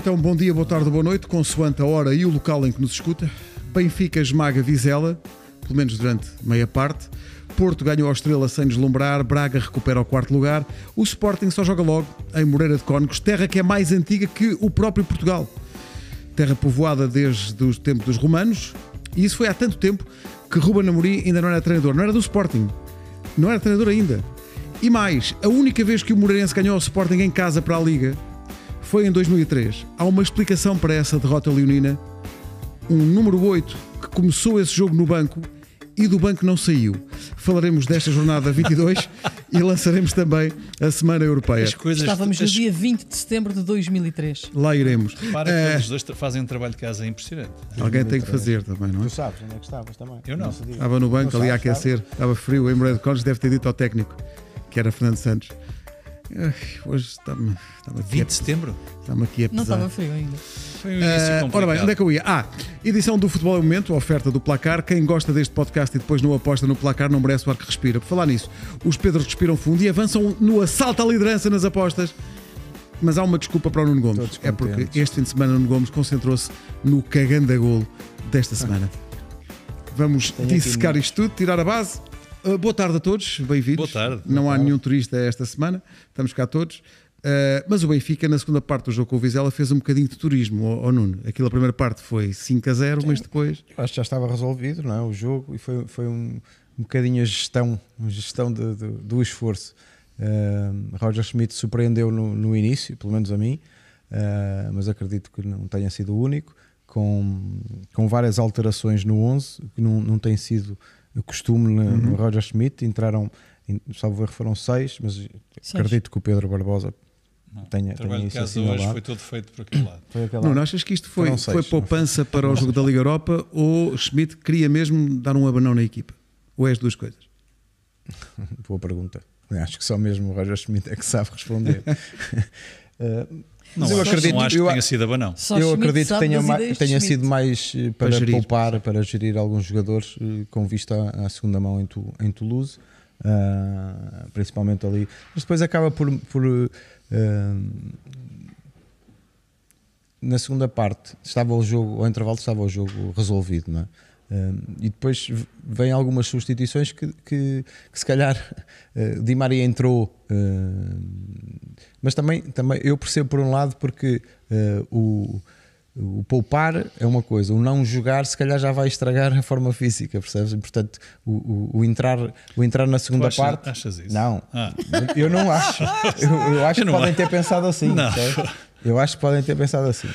Então, bom dia, boa tarde, boa noite, consoante a hora e o local em que nos escuta. Benfica esmaga Vizela, pelo menos durante meia parte. Porto ganha o Estrela sem deslumbrar, Braga recupera o quarto lugar. O Sporting só joga logo em Moreira de Cónicos, terra que é mais antiga que o próprio Portugal. Terra povoada desde o tempo dos romanos. E isso foi há tanto tempo que Ruben Amorim ainda não era treinador. Não era do Sporting. Não era treinador ainda. E mais, a única vez que o Moreirense ganhou o Sporting em casa para a Liga foi em 2003. Há uma explicação para essa derrota leonina. Um número 8 que começou esse jogo no banco e do banco não saiu. Falaremos desta jornada 22 e lançaremos também a Semana Europeia. Coisas, Estávamos no as... dia 20 de setembro de 2003. Lá iremos. Para que eh, os dois fazem um trabalho de casa impressionante. Alguém tem que fazer também, não é? Tu sabes onde é que estavas também. Eu não. estava no banco não ali sabes, a aquecer, estava frio. O Brad Collins deve ter dito ao técnico, que era Fernando Santos hoje está-me. Está 20 de setembro? Está-me aqui a pesar. Não estava frio ainda. Foi um uh, Ora bem, onde é que eu ia? Ah, edição do Futebol é o Momento, oferta do Placar. Quem gosta deste podcast e depois não aposta no Placar não merece o ar que respira. Por falar nisso, os Pedros respiram fundo e avançam no assalto à liderança nas apostas. Mas há uma desculpa para o Nuno Gomes. É porque este fim de semana o Nuno Gomes concentrou-se no cagando a golo desta ah. semana. Ah. Vamos Tenho dissecar aqui... isto tudo, tirar a base ah, boa tarde a todos, bem-vindos. Boa tarde. Não boa há tarde. nenhum turista esta semana, estamos cá todos. Uh, mas o Benfica, na segunda parte do jogo com o Vizela, fez um bocadinho de turismo ao, Nuno. Aquilo, a primeira parte foi 5 a 0, mas depois. Eu acho que já estava resolvido não é? o jogo e foi, foi um, um bocadinho a gestão, gestão de, de, do esforço. Uh, Roger Schmidt surpreendeu no, no, início, pelo menos a mim, uh, mas acredito que não tenha sido o único, com, com várias alterações no 11, que não, não tem sido costume na, uhum. no Roger Schmidt. Entraram, salvo erro, foram seis, mas seis. acredito que o Pedro Barbosa não. Tenha, o trabalho tenha de casa hoje foi todo feito por aquele lado. Foi aquele não, não achas que isto foi, seis, foi poupança foi. para o jogo da Liga Europa ou Schmidt queria mesmo dar um abanão na equipa? Ou é as duas coisas? Boa pergunta. Acho que só mesmo o Roger Schmidt é que sabe responder. uh, Não, eu acho, acredito, não acho que eu, tenha sido abanão. Eu acredito que tenha, tenha sido mais eh, para, para poupar, para gerir alguns jogadores eh, com vista à, à segunda mão em, tu, em Toulouse, uh, principalmente ali. Mas depois acaba por. por uh, na segunda parte estava o jogo, ao intervalo estava o jogo resolvido, não é? e depois vêm algumas substituições que, que, que se calhar uh, Di Maria entrou, uh, mas também, também eu percebo por um lado porque uh, o, o poupar é uma coisa, o não jogar se calhar já vai estragar a forma física, percebes? portanto, o, o, o, entrar, o entrar na segunda achas, parte. Achas isso? Não, ah. eu não acho. Eu, eu acho eu que podem acho. ter pensado assim. Não. Eu acho que podem ter pensado assim.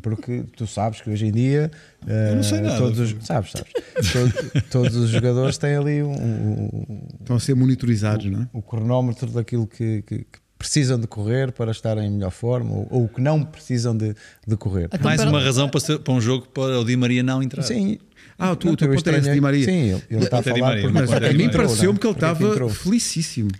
Porque tu sabes que hoje em dia. Eu não sei eh, nada. Todos os, sabes, sabes. todos os jogadores têm ali um. um Estão a ser monitorizados, não é? O cronómetro daquilo que, que, que precisam de correr para estar em melhor forma ou, o que não precisam de, de correr. Então, Mais então, uma razão para, ser, para, um jogo para o Di Maria não entrar. Sim. Ah, tu, não, tu estranho, Di Maria. Sim, ele, ele está a falar. Maria, mas a mim pareceu-me que ele estava felicíssimo.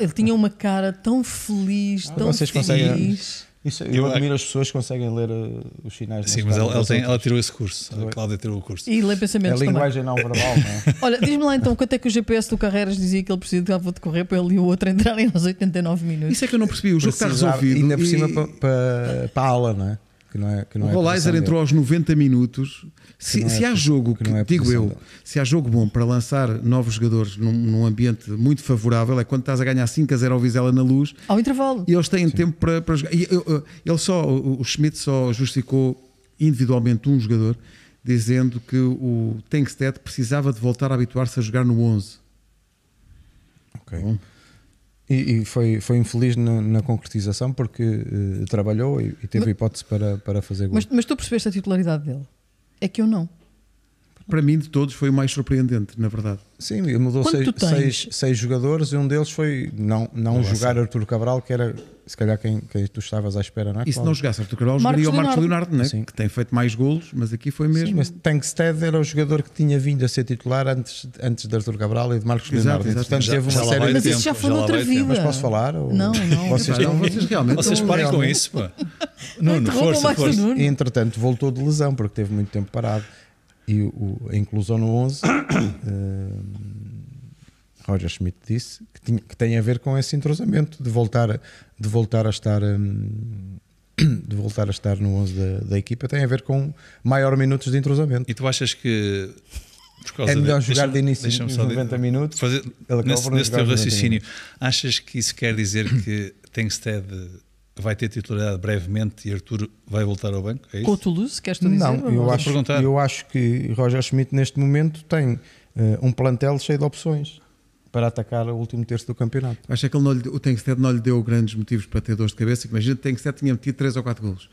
Ele tinha uma cara tão feliz, ah, tão vocês feliz. Conseguem, isso, eu, eu admiro é as pessoas que conseguem ler uh, os sinais. Sim, mas ela, ela, tem, ela, tirou esse curso. A Cláudia tirou o curso. E lê pensamentos. É a linguagem não verbal, não é? Olha, diz-me lá então quanto é que o GPS do Carreiras dizia que ele precisa de ah, vou correr para ele e o outro entrarem aos 89 minutos. Isso é que eu não percebi. O jogo Precisar, está resolvido. Ainda por cima e... para, para, para a aula, não é? Que não é, que não é o é entrou aos 90 minutos. Se, se é há jogo, que, que é digo eu, se há jogo bom para lançar novos jogadores num, num, ambiente muito favorável, é quando estás a ganhar 5 a 0 ao Vizela na luz. Ao intervalo. E eles têm Sim. tempo para, para jogar. E, eu, eu, ele só, o, Schmidt só justificou individualmente um jogador, dizendo que o Tenkstead precisava de voltar a habituar-se a jogar no 11. Ok. Bom. E, e, foi, foi infeliz na, na concretização porque uh, trabalhou e, e teve mas, hipótese para, para fazer gol. Mas, mas tu percebeste a titularidade dele? é que eu não para mim de todos foi o mais surpreendente, na verdade. Sim, mudou seis, seis, seis, jogadores e um deles foi não, não jogar sim. Arturo Cabral, que era se calhar quem, quem tu estavas à espera, não é? E se não jogasse Arturo Cabral, Marcos jogaria o Marcos Leonardo, né? que tem feito mais golos, mas aqui foi mesmo. Sim, mas Tankstead era o jogador que tinha vindo a ser titular antes, antes de Arturo Cabral e de Marcos exato, Leonardo. Exato. Portanto, teve uma série de. Mas isso já foi já outra vida. Mas posso falar? Ou... Não, não. Vocês, não, vocês realmente. Vocês parem com isso, pá. Então Nuno, força, força. E entretanto voltou de lesão, porque teve muito tempo parado. E o, a inclusão no 11, uh, eh, Roger Schmidt disse que, tinha, que, tem a ver com esse entrosamento de voltar, de voltar a estar. Um, de voltar a estar no 11 da, da, equipa tem a ver com maior minutos de entrosamento. E tu achas que é melhor de, jogar de início de 90 de, minutos? Fazer, nesse nesse teu raciocínio, achas que isso quer dizer que Tengsted vai ter titularidade brevemente e Arthur vai voltar ao banco? É isso? Com o Toulouse, queres tu dizer? Não, eu acho, eu acho que Roger Schmidt neste momento tem uh, um plantel cheio de opções para atacar o último terço do campeonato. Acho que ele não lhe, o Tenkstead não lhe deu grandes motivos para ter dores de cabeça. Imagina, o Tenkstead tinha metido 3 ou 4 golos.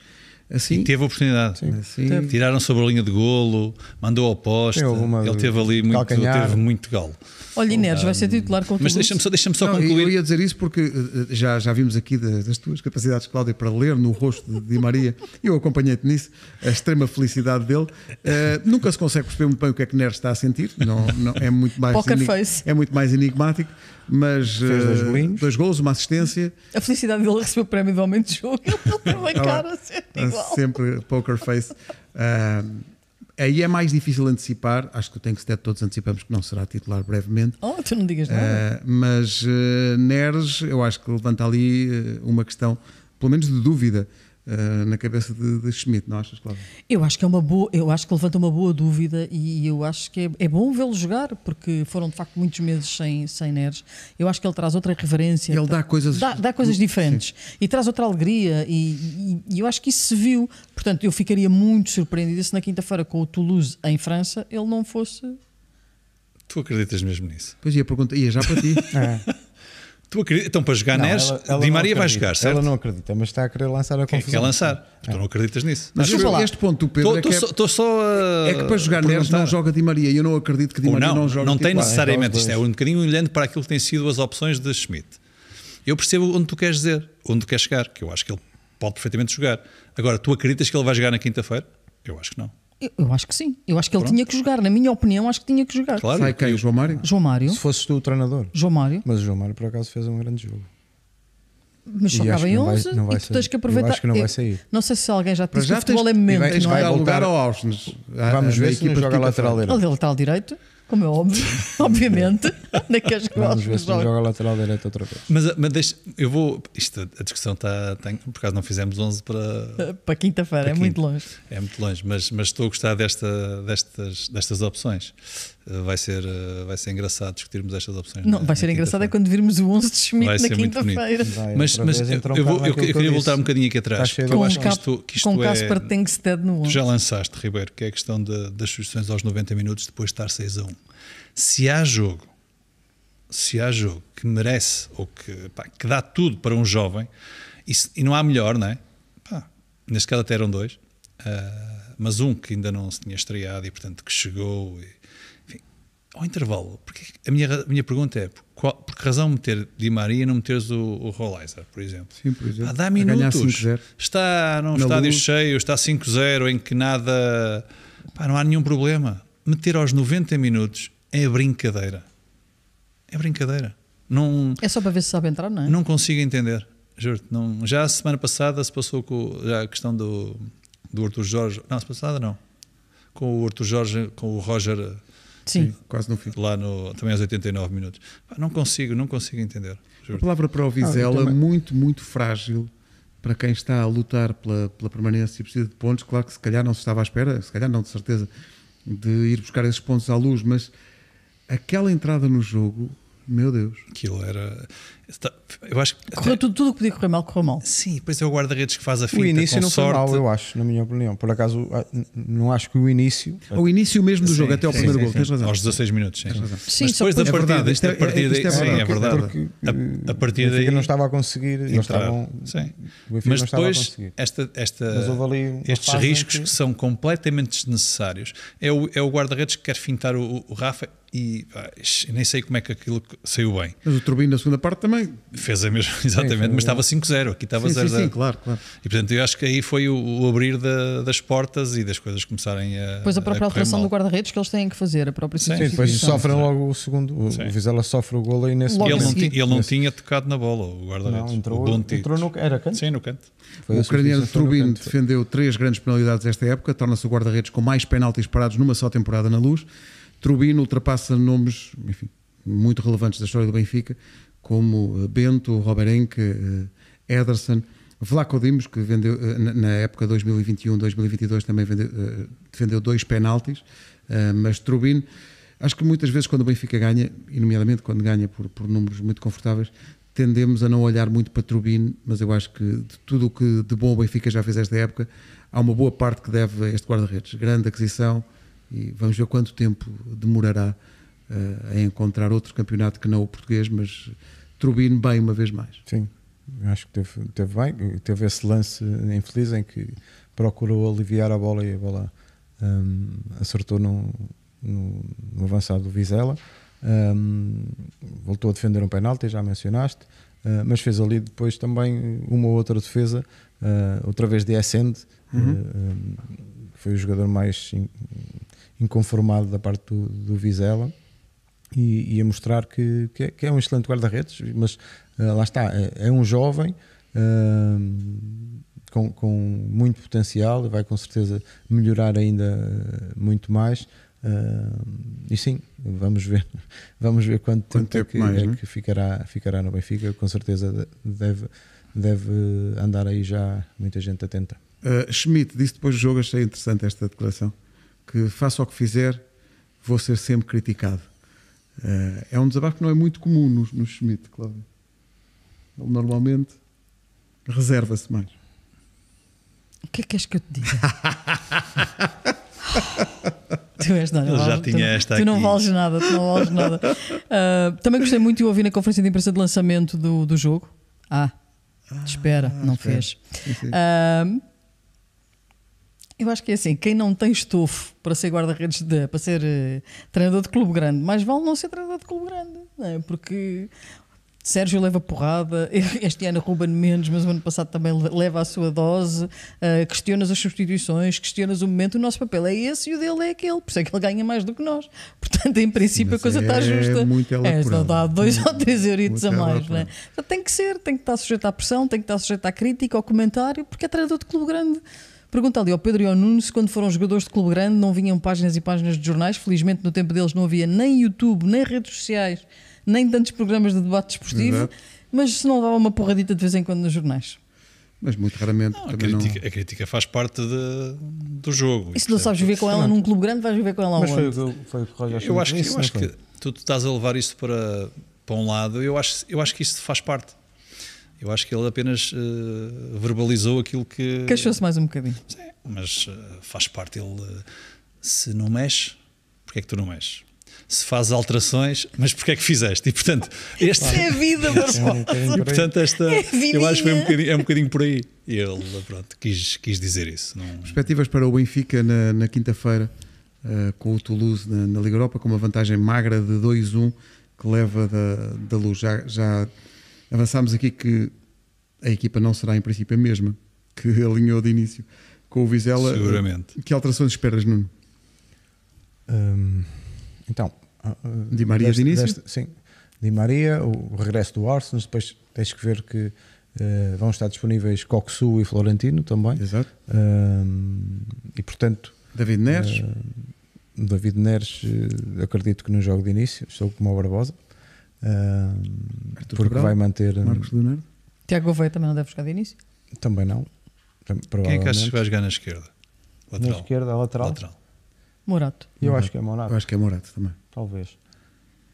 Assim, e teve oportunidade. Assim, Tiraram sobre a linha de golo, mandou ao poste. Ele teve ali muito, teve muito galo. Olha, Inês, vai ser titular com o Mas deixa-me só, deixa só não, concluir. Eu ia dizer isso porque eh, eh, já, já vimos aqui das, das tuas capacidades, Cláudia, para ler no rosto de Di Maria. eu acompanhei-te nisso, a extrema felicidade dele. Uh, nunca se consegue perceber muito bem o que é que Neres está a sentir. Não, não, é, muito mais Poker face. é muito mais enigmático mas Fez dois, eh, golinhos. dois gols, uma assistência. A felicidade dele é recebeu o prémio do homem de jogo, ele também tá cara sempre ah, igual. Sempre poker face. Uh, aí é mais difícil antecipar, acho que o Tenksted todos antecipamos que não será titular brevemente. Oh, tu não digas nada. Uh, mas uh, Neres, eu acho que levanta ali eh, uma questão, pelo menos de dúvida. Eh, na cabeça de, de, Schmidt, não achas, Cláudia? Eu acho que é uma boa, eu acho que levanta uma boa dúvida e eu acho que é, é bom vê-lo jogar, porque foram de facto muitos meses sem, sem Neres. Eu acho que ele traz outra reverência. Ele dá coisas, dá, dá coisas diferentes sim. e traz outra alegria e, e, e, eu acho que isso se viu. Portanto, eu ficaria muito surpreendida se na quinta-feira com o Toulouse em França ele não fosse. Tu acreditas mesmo nisso? Pois ia pergunta, ia já para ti. é. Tu Então, para jogar não, NES, ela, ela Di Maria vai jogar, certo? Ela não acredita, mas está a querer lançar a é confusão. Quem quer lançar? É. Tu não acreditas nisso. Mas, mas falar. este ponto, o Pedro, é, é, só, é que para jogar NES não joga Di Maria. Eu não acredito que Di Maria não, não joga. Não tem tipo, necessariamente. Isto é um bocadinho olhando para aquilo que têm sido as opções de Schmidt. Eu percebo onde tu queres dizer, onde tu queres chegar, que eu acho que ele pode perfeitamente jogar. Agora, tu acreditas que ele vai jogar na quinta-feira? Eu acho que não. Eu, acho que sim. Eu acho que ele tinha que jogar. Na minha opinião, acho que tinha que jogar. Claro. Sai quem? O João Mário? João Mário. Se fosse tu o treinador. João Mário. Mas o João Mário, por acaso, fez um grande jogo. Mas só acaba em 11 não vai, não vai e tu sair. tens que aproveitar. Eu acho que não vai sair. Eu, não sei se alguém já te disse já que o futebol é momento. Vai, não vai é? lugar ao Austin. Vamos ver se não joga lateral direito. Ele lateral direito como é óbvio, obviamente, naqueles que Vamos ver se joga. lateral direito outra vez. Mas, eh, mas deixa, eu vou. Isto, a discussão está. Tem, por acaso não fizemos 11 para. Para quinta-feira, é quinta. muito longe. É muito longe, mas, mas estou a gostar desta, destas, destas opções. Eh, vai ser, eh, vai ser engraçado discutirmos estas opções. Não, na, vai ser engraçado é quando virmos o 11 de Schmidt na quinta-feira. Mas, mas eu, eu, vou, eu, eu queria voltar um bocadinho aqui atrás. Com eu acho que isto, que isto com é. Casper Tengsted no 11. Já lançaste, Ribeiro, que é a questão de, das sugestões aos 90 minutos depois de estar 6 a 1 se há jogo, se há jogo que merece ou que, pá, que dá tudo para um jovem, e, se, e não há melhor, não é? Pá, neste caso até eram dois, uh, mas um que ainda não se tinha estreado e, portanto, que chegou. E, enfim, ao intervalo, porque a minha, a minha pergunta é: por, qual, por que razão meter Di Maria e não meteres o, o Rollizer, por exemplo? Sim, por exemplo. A dá minutos. Está num Na estádio luz. cheio, está 5-0, em que nada. Pá, não há nenhum problema. Meter aos 90 minutos é brincadeira. É brincadeira. Não, é só para ver se sabe entrar, não é? Não consigo entender, juro-te. já a semana passada se passou com já a questão do, do Arthur Jorge. Não, a semana passada não. Com o Arthur Jorge, com o Roger. Sim. Quase no fim. Lá no, também aos 89 minutos. Não consigo, não consigo entender. A palavra para o ah, Vizela, ah, muito, muito frágil para quem está a lutar pela, pela permanência e precisa de pontos. Claro que se calhar não se estava à espera, se calhar não de certeza, de ir buscar esses pontos à luz, mas aquela entrada no jogo, meu Deus. Aquilo era eu acho que correu até... tudo, tudo o que podia correr mal, correu mal. Sim, depois é o guarda-redes que faz a finta. O início não sorte. foi mal, eu acho, na minha opinião. Por acaso, ah, não acho que o início. O início mesmo do sim, jogo, sim, até ao sim, primeiro gol, tens razão. Aos 16 minutos, sim. sim Mas depois da é, é partida, verdade, é, daí. É, sim, é verdade. Porque, a, a partir daí. não estava a conseguir. Entrar, estavam, sim. Mas depois, esta, esta, Mas estes riscos que... são completamente desnecessários. É o, é o guarda-redes que quer fintar o, o Rafa e nem sei como é que aquilo saiu bem. Mas o Turbino na segunda parte também Fez a mesma, exatamente, sim, mas estava 5-0, aqui estava 0-0. Sim, sim, claro, claro. E portanto eu acho que aí foi o, o abrir da, das portas e das coisas começarem a. Pois a própria a alteração mal. do guarda-redes que eles têm que fazer, a própria Sim, depois sofrem logo o segundo. O, o Vizela sofre o golo e nesse momento. ele, não, tinha, ele não tinha tocado na bola, o guarda-redes. Entrou, entrou no, era canto? Sim, no canto. Foi o ucraniano Trubin defendeu três grandes penalidades esta época, torna-se o guarda-redes com mais penaltis parados numa só temporada na luz. Trubin ultrapassa nomes, enfim, muito relevantes da história do Benfica, como eh, Bento, Roberenque, eh, Ederson, Vlaco Dimos, que vendeu eh, na época 2021-2022 também vendeu, defendeu dois penaltis, mas Trubin, acho que muitas vezes quando o Benfica ganha, e nomeadamente quando ganha por, por números muito confortáveis, tendemos a não olhar muito para Trubin, mas eu acho que de tudo o que de bom o Benfica já fez esta época, há uma boa parte que deve a este guarda-redes. Grande aquisição e vamos ver quanto tempo demorará uh, a encontrar outro campeonato que não o português, mas Turbino bem uma vez mais. Sim, acho que teve, teve bem, teve esse lance infeliz em que procurou aliviar a bola e a bola um, acertou no, no, no, avançado do Vizela. Um, voltou a defender um penalti, já mencionaste, uh, mas fez ali depois também uma ou outra defesa, uh, outra vez de Ascend, uhum. um, foi o jogador mais in, inconformado da parte do, do Vizela e, e a mostrar que, que, é, que, é, um excelente guarda-redes, mas uh, lá está, é, é um jovem uh, com, com, muito potencial e vai com certeza melhorar ainda eh, muito mais. Uh, e sim, vamos ver, vamos ver quanto, quanto tempo, é tempo que, mais, é, é que ficará, ficará no Benfica. Com certeza deve, deve andar aí já muita gente atenta. Uh, Schmidt disse depois do jogo, achei interessante esta declaração, que faça o que fizer, vou ser sempre criticado. Eh, é um desabafo que não é muito comum no, no Schmidt, Cláudio. Ele normalmente reserva-se mais. O que é que és que eu te diga? tu és não, já tu, tinha esta tu, tu não vales nada, tu não vales nada. Uh, também gostei muito de ouvir na conferência de imprensa de lançamento do, do jogo. Ah, ah espera, ah, não fez. Uh, eu acho que é assim, quem não tem estofo para ser guarda-redes, para ser uh, treinador de clube grande, mais vale não ser treinador de clube grande, é? porque Sérgio leva porrada, este ano Ruben Mendes, mas o ano passado também leva a sua dose, uh, eh, questionas as substituições, questionas o momento, o nosso papel é esse e o dele é aquele, por isso é que ele ganha mais do que nós. Portanto, em princípio mas a coisa é está justa. Muito é, não dá dois ou três euritos a mais, né? tem que ser, tem que estar sujeito à pressão, tem que estar sujeito à crítica, ao comentário, porque é treinador de clube grande. Pergunta ali ao Pedro e ao Nuno se quando foram jogadores de clube grande não vinham páginas e páginas de jornais. Felizmente no tempo deles não havia nem YouTube, nem redes sociais, nem tantos programas de debate desportivo. Mas se não levava uma porradita de vez em quando nos jornais. Mas muito raramente. Não, a, crítica, não... a, crítica, faz parte de, do jogo. E se não é sabes viver com ela num clube grande, vais viver com ela Mas foi, foi, foi, eu, eu acho que, isso, eu acho que tu, tu, estás a levar isso para, para um lado. Eu acho, eu acho que isso faz parte. Eu acho que ele apenas uh, verbalizou aquilo que. Queixou-se mais um bocadinho. Sim, mas uh, faz parte. Ele, eh, se não mexe, porque é que tu não mexes? Se faz alterações, mas porquê é que fizeste? E portanto, este. É a vida, é, é E portanto, esta. É eu acho que é um, bocadinho, é um bocadinho por aí. E ele, pronto, quis, quis dizer isso. Não... Perspectivas para o Benfica na, na quinta-feira, com o Toulouse na, na, Liga Europa, com uma vantagem magra de 2-1 que leva da, da luz. Já. já Avançámos aqui que a equipa não será em princípio a mesma que alinhou de início com o Vizela. Seguramente. Eh, que alterações esperas, Nuno? Hum, então, ah, ah, Di Maria deste, de início? Deste, sim, Di Maria, o regresso do Arsenal, depois tens que ver que uh, vão estar disponíveis Coxu e Florentino também. Exato. Uh, e portanto. David Neres? Uh, David Neres, eh, acredito que no jogo de início, estou com o Barbosa porque vai manter. Hum, Marcos Leonardo. Tiago Gouveia também não deve jogar de início? Também não. Quem é que achas que vai jogar na esquerda? Lateral. Na esquerda, lateral. lateral. Morato. Eu Morato. acho que é Morato. Eu acho que é Morato também. Talvez.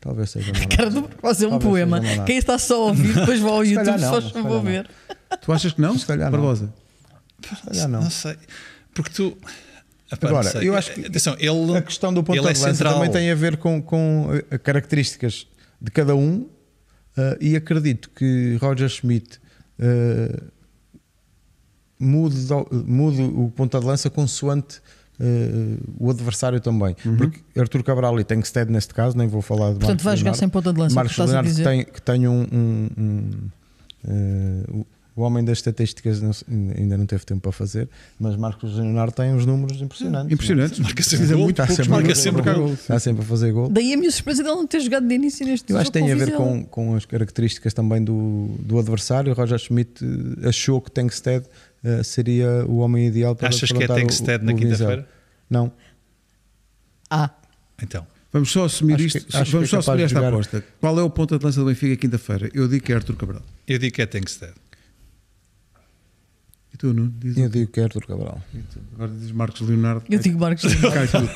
Talvez seja Morato. fazer um poema. Quem está só a ouvir, depois vai ao YouTube, não, se ver. Tu achas que não? Se calhar Barbosa. Não. não. não sei. Porque tu. Apá, Agora, eu acho que atenção, ele, a questão do ponto ele é de é central. também tem a ver com, com eh, características de cada um uh, e acredito que Roger Schmidt uh, mude, mude o ponta de lança consoante Uh, o adversário também. Uhum. Porque Arthur Cabral e Tankstead neste caso, nem vou falar de Portanto, vai jogar sem ponta de lança. É Marcos Leonardo que tem, que tem um, um, um o homem das estatísticas não, ainda não teve tempo para fazer, mas Marcos Leonardo tem uns números impressionantes. É? Impressionantes, marca sempre gol, muito poucos, marca sempre gol. Está sempre a fazer gol. Daí a minha surpresa ele não ter jogado de início neste Eu acho que tem a ver com, com as características também do, do adversário. Roger Schmidt eh, achou que Tankstead uh, eh, seria o homem ideal para Achas que é Tankstead na quinta-feira? Não. Ah. Então. Vamos só assumir acho isto, que, vamos é só assumir esta aposta. Qual é o ponto de lança do Benfica quinta-feira? Eu digo que é Arthur Cabral. Eu digo que é Tankstead. E tu, Nuno? Diz eu digo que é Arthur Cabral. Agora dizes Marcos Leonardo. Eu digo Marcos Leonardo.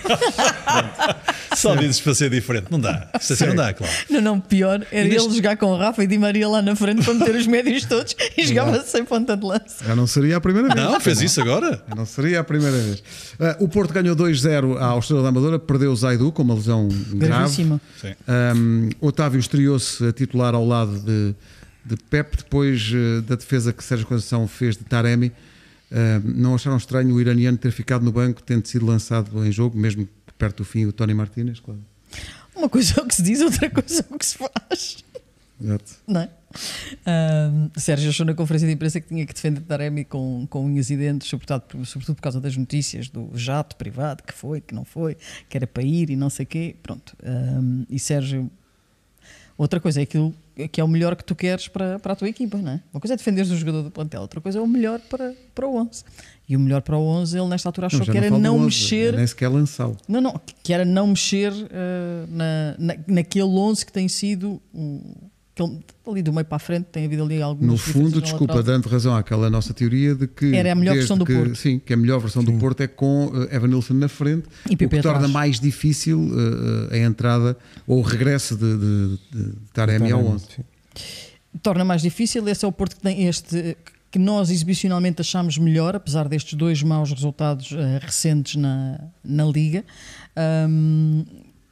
Só dizes para ser diferente. Não dá. Isso assim não dá, claro. Não, não, pior era neste... ele jogar com o Rafa e Di Maria lá na frente para meter os médios todos e jogava sem ponta de lança. Já não seria a primeira vez. Não, fez isso agora. Já não seria a primeira vez. Uh, o Porto ganhou 2-0 à Austrália da Amadora, perdeu o Zaidu com uma lesão grave. Um, Otávio estreou-se a titular ao lado de de Pep, depois eh, da defesa que Sérgio Conceição fez de Taremi, eh, não acharam estranho o iraniano ter ficado no banco, tendo sido lançado em jogo, mesmo perto do fim, o Tony Martínez, claro. Uma coisa é o que se diz, outra coisa é o que se faz. Exato. Não é? Um, eh, Sérgio achou na conferência de imprensa que tinha que defender Taremi com, com unhas e dentes, sobretudo, sobretudo por causa das notícias do jato privado, que foi, que não foi, que era para ir e não sei o quê. Pronto. Um, e Sérgio, outra coisa é aquilo que é o melhor que tu queres para, para a tua equipa, não é? Uma coisa é defenderes o jogador do plantel, outra coisa é o melhor para, para o 11. E o melhor para o 11, ele nesta altura achou não, que era não, não mexer. É nem sequer lançá-lo. Não, não, que era não mexer uh, na, na, naquele 11 que tem sido aquele, ali do meio para a frente tem havido ali algumas. No fundo, desculpa, lateral. dando razão àquela nossa teoria de que. Era a melhor versão do que, Porto. Sim, que a melhor versão sim. do Porto é com uh, eh, Evanilson na frente, e o que atrás. torna mais difícil uh, a entrada ou o regresso de, de, de Taremi ao 11. Torna mais difícil, esse é o Porto que tem este. Que nós exibicionalmente achamos melhor, apesar destes dois maus resultados uh, recentes na, na Liga. Um,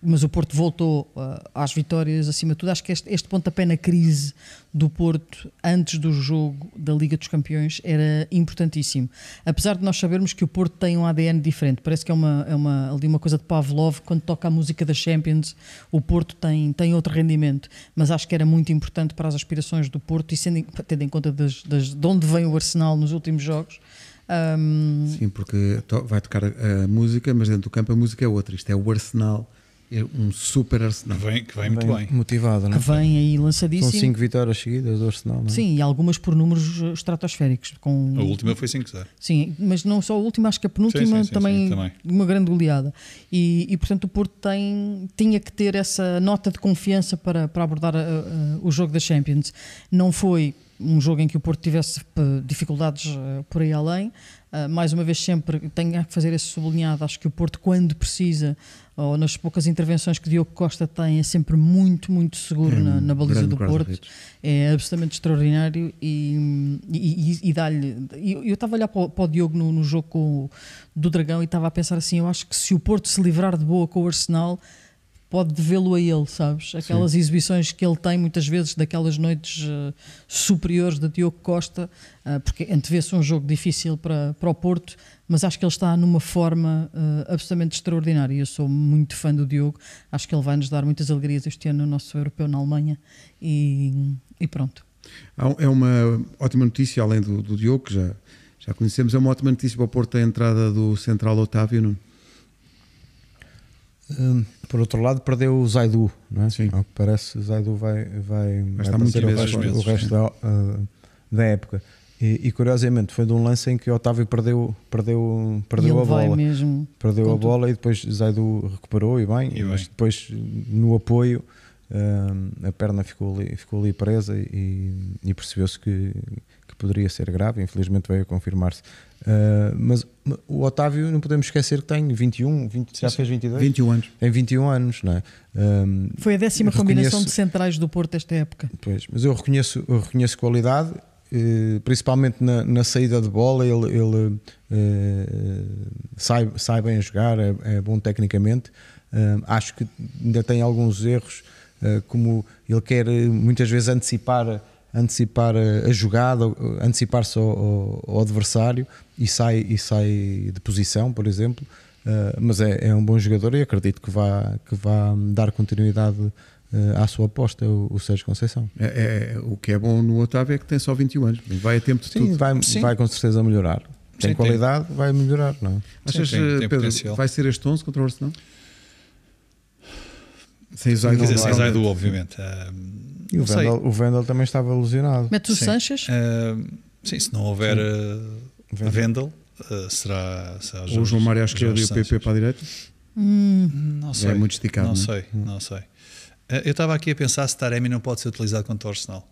mas o Porto voltou uh, às vitórias acima de tudo. Acho que este, este pontapé na crise do Porto antes do jogo da Liga dos Campeões era importantíssimo. Apesar de nós sabermos que o Porto tem um ADN diferente, parece que é uma, é uma, ali uma coisa de Pavlov, quando toca a música da Champions, o Porto tem, tem outro rendimento. Mas acho que era muito importante para as aspirações do Porto e sendo, tendo em conta das, das, de onde vem o Arsenal nos últimos jogos. Ah, um... Sim, porque to vai tocar a, a música, mas dentro do campo a música é outra. Isto é o Arsenal é um super Arsenal. vem, que vem, muito bem. Motivado, não é? Que vem aí lançadíssimo. São 5 vitórias seguidas do Arsenal, não é? Sim, e algumas por números eh, estratosféricos. Com... A última foi 5-0. Sim, mas não só a última, acho que a penúltima sim, sim, também, sim, também, uma grande goleada. E, e, portanto o Porto tem, tinha que ter essa nota de confiança para, para abordar a, eh, a, eh, o jogo da Champions. Não foi um jogo em que o Porto tivesse dificuldades por aí além. mais uma vez, sempre tenho que fazer esse sublinhado. Acho que o Porto, quando precisa ou nas poucas intervenções que Diogo Costa tem, é sempre muito, muito seguro é, na, hum, na, baliza do Porto. É absolutamente extraordinário e, e, e, e dá-lhe. Eu estava a olhar para o, para o Diogo no, no jogo com, do Dragão e estava a pensar assim: eu acho que se o Porto se livrar de boa com o Arsenal pode devê-lo a ele, sabes? Aquelas Sim. exibições que ele tem muitas vezes daquelas noites uh, superiores de Diogo Costa, uh, porque antevê-se um jogo difícil para, para o Porto, mas acho que ele está numa forma uh, absolutamente extraordinária. Eu sou muito fã do Diogo, acho que ele vai nos dar muitas alegrias este ano no nosso europeu na Alemanha e, e pronto. É uma ótima notícia, além do, do Diogo, que já, já conhecemos, é uma ótima notícia para o Porto a entrada do Central Otávio, não? Hum, por outro lado, perdeu o Zaidu, não é? Sim. Ao que parece, Zaidu vai, vai, vai aparecer o resto, meses, o resto da, uh, da, época. E, e, curiosamente foi de um lance em que Otávio perdeu, perdeu, perdeu a bola. Mesmo, perdeu a tudo. bola e depois Zaidu recuperou e bem, e mas depois no apoio uh, a perna ficou ali, ficou ali presa e, e percebeu-se que, que poderia ser grave. Infelizmente veio a confirmar-se. Uh, mas o Otávio não podemos esquecer que tem 21, 20, já fez 22? 21 anos. Tem 21 anos, não é? Um, ehm, Foi a décima combinação de centrais do Porto esta época. Pois, mas eu reconheço, eu reconheço qualidade, eh, principalmente na, na, saída de bola, ele, ele eh, sai, sai bem a jogar, é, é bom tecnicamente. Ehm, acho que ainda tem alguns erros, uh, como ele quer muitas vezes antecipar antecipar a, jogada, antecipar-se ao, ao, adversário e sai, e sai de posição, por exemplo. Uh, mas é, é, um bom jogador e acredito que vá, que vá dar continuidade uh, à sua aposta, o, o Sérgio Conceição. É, é, o que é bom no Otávio é que tem só 21 anos, vai a tempo de Sim, tudo. Vai, Sim. vai com certeza melhorar. Tem Sim, qualidade, tem. vai melhorar, não é? Achas, tem, eh, tem Pedro, potencial. vai ser este 11 contra o Arsenal? Sem do obviamente. Ah, e o Vendel, o Vendel, também estava alusionado. Mete o Sanches? Uh, sim, se não houver uh, eh, Vendel, Vendel uh, eh, será, será Ou o João Mário à esquerda e o PP para a direita? Hum, não é sei. É muito esticado. Não é? sei, não sei. eu estava aqui a pensar se Taremi não pode ser utilizado contra o Arsenal.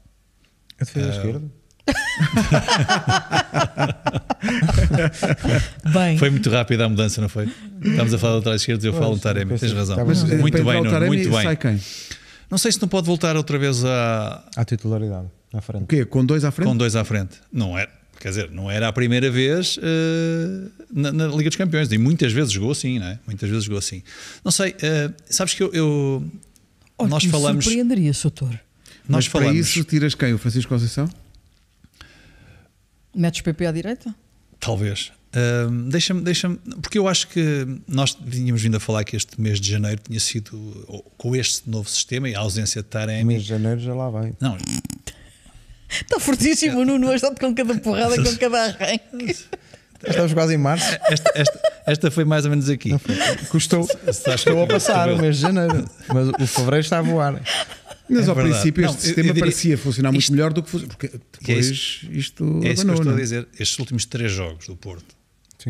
A é defesa à esquerda? bem. Foi muito rápida a mudança, não foi? Estamos a falar do trás esquerdo e eu pois, falo do Taremi. Tens razão. Mas, muito bem, não, muito bem. Sai quem? Não sei se não pode voltar outra vez à. À titularidade, à frente. O quê? Com dois à frente? Com dois à frente. Não era. É, quer dizer, não era a primeira vez uh, na, na, Liga dos Campeões. E muitas vezes jogou assim, não é? Muitas vezes jogou assim. Não sei, uh, sabes que eu. eu Olha, nós falamos. surpreenderia, Soutor. Nós Mas falamos. Para isso, tiras quem? O Francisco Conceição? Metes PP à direita? Talvez deixa-me, deixa-me, porque eu acho que nós tínhamos vindo a falar que este mês de janeiro tinha sido, com este novo sistema e a ausência de Taremi. O mês de janeiro já lá vai. Não. Está fortíssimo, o é. Nuno, está com cada porrada, com cada arranque. Estamos quase em março. É, esta, esta, esta, foi mais ou menos aqui. Custou. custou a passar o mês de janeiro, mas o fevereiro está a voar. Mas é ao verdade. princípio este não, sistema diria, parecia funcionar muito isto, melhor do que porque depois é isso, isto, isto é isso que eu estou a é? dizer. Estes últimos três jogos do Porto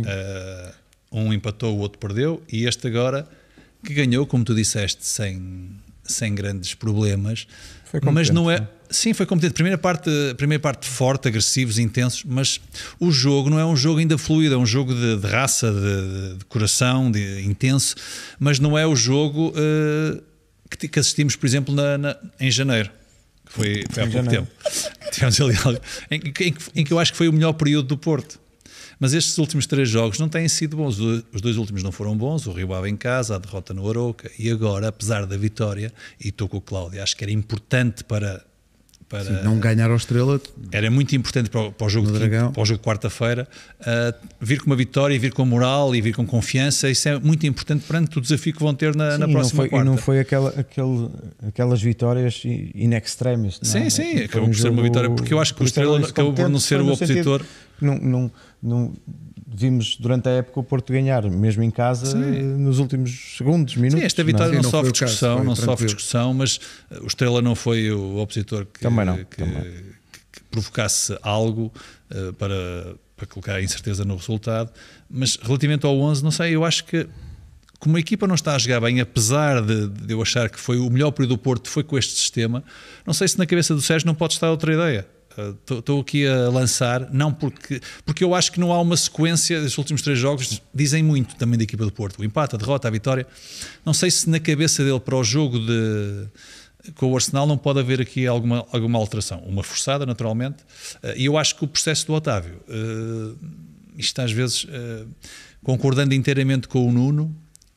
Uh, um empatou, o outro perdeu, e este agora que ganhou, como tu disseste, sem, sem grandes problemas. Foi mas não é. Né? Sim, foi competente. Primeira parte, primeira parte forte, agressivos, intensos, mas o jogo não é um jogo ainda fluido, é um jogo de, de raça, de, de, coração, de intenso, mas não é o jogo uh, que, que, assistimos, por exemplo, na, na em janeiro. foi, foi há pouco tempo. Tivemos ali em, em, em que eu acho que foi o melhor período do Porto mas estes últimos três jogos não têm sido bons. Os dois últimos não foram bons, o Rio Ave em casa, a derrota no Aroca, e agora, apesar da vitória, e estou com o Cláudio, acho que era importante para para Sim, não ganhar ao Estrela era muito importante para o, para o jogo de quarta-feira uh, vir com uma vitória, vir com moral e vir com confiança isso é muito importante perante o desafio que vão ter na, sim, na próxima não foi, quarta e não foi aquela, aquele, aquelas vitórias in extremis não? É? sim, sim, acabou um por ser uma vitória porque eu acho que o Estrela acabou por não ser o opositor não, não, não vimos durante a época o Porto ganhar, mesmo em casa, Sim. Eh, nos últimos segundos, minutos. É? Sim, esta vitória não, não, não sofre discussão, não sofre discussão, mas eh, o Estrela não foi o opositor que, também não, que, também. que provocasse algo uh, para, para colocar a incerteza no resultado. Mas relativamente ao 11, não sei, eu acho que como a equipa não está a jogar bem, apesar de, de eu achar que foi o melhor período do Porto foi com este sistema, não sei se na cabeça do Sérgio não pode estar outra ideia. Estou uh, aqui a lançar, não porque. Porque eu acho que não há uma sequência. Estes últimos três jogos dizem muito também da equipa do Porto. O empate, a derrota, a vitória. Não sei se na cabeça dele para o jogo de com o Arsenal não pode haver aqui alguma, alguma alteração. Uma forçada, naturalmente. Eh, e eu acho que o processo do Otávio, uh, isto às vezes, uh, concordando inteiramente com o Nuno,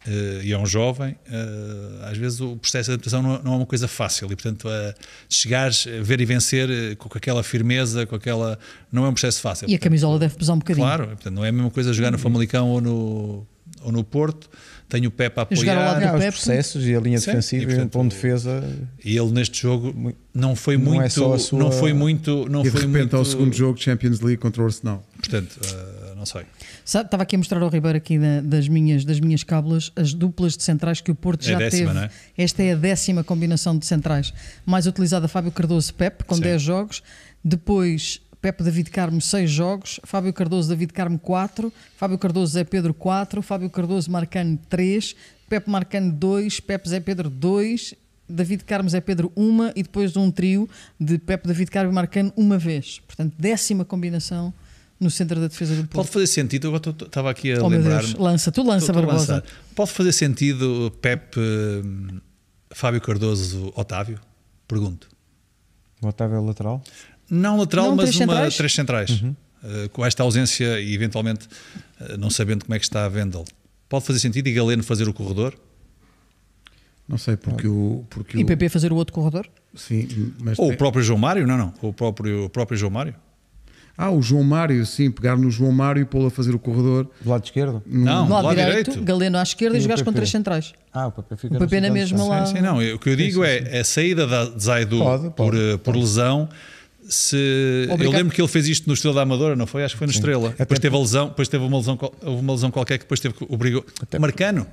eh, e é um jovem, uh, às vezes o processo de adaptação não, é, não, é uma coisa fácil e, portanto, a eh, chegares a ver e vencer com aquela firmeza, com aquela. não é um processo fácil. E portanto, a camisola deve pesar um bocadinho. Claro, portanto, não é a mesma coisa jogar no uhum. Famalicão ou no, ou no Porto tenho o Pepe a apoiar. Pepe. os processos e a linha Sim. defensiva e, portanto, e um ponto de defesa. E ele neste jogo não foi não é muito, é sua... não foi muito, não e de foi repente muito... ao segundo jogo Champions League contra o Arsenal. Portanto, uh não sei. Sabe, estava aqui a mostrar ao Ribeiro aqui na, das, minhas, das minhas cábulas as duplas de centrais que o Porto é já décima, teve. É? Esta é a décima combinação de centrais. Mais utilizada Fábio Cardoso Pep com 10 jogos. Depois Pepe David Carmo 6 jogos, Fábio Cardoso David Carmo 4, Fábio Cardoso Zé Pedro 4, Fábio Cardoso Marcano 3, Pepe Marcano 2, Pepe Zé Pedro 2, David Carmo Zé Pedro 1 e depois um trio de Pepe David Carmo e Marcano uma vez. Portanto, décima combinação no centro da defesa do Porto. Pode fazer sentido, Eu estava aqui a oh, lembrar. Deus, lança, tu lança, Barbosa. Pode fazer sentido Pepe, hum, Fábio Cardoso, Otávio? Pergunto. O Otávio é lateral? Não lateral, não, mas três uma centrais? três centrais. Uhum. Uh, com esta ausência e eventualmente uh, não sabendo como é que está a Vendel. Pode fazer sentido e Galeno fazer o corredor? Não sei, porque o. Porque e PP o... fazer o outro corredor? Sim, mas. Ou tem... o próprio João Mário? Não, não. O próprio, o próprio João Mário? Ah, o João Mário, sim, pegar no João Mário e pô-lo a fazer o corredor. Do lado esquerdo? não, do lado, lado direito, direito, Galeno à esquerda e, e jogares com três centrais. Ah, o Pepe fica o Pepe na é mesma lá. Sim, sim, não. O que eu digo é, sim, sim, é a saída de Zaidu pode, pode, por, eh, pode. por lesão. Se, eu lembro que ele fez isto no Estrela da Amadora, não foi? Acho que foi no sim. Estrela. Até depois teve a lesão, depois teve uma lesão, houve uma lesão qualquer que depois teve que obrigou. Até Marcano.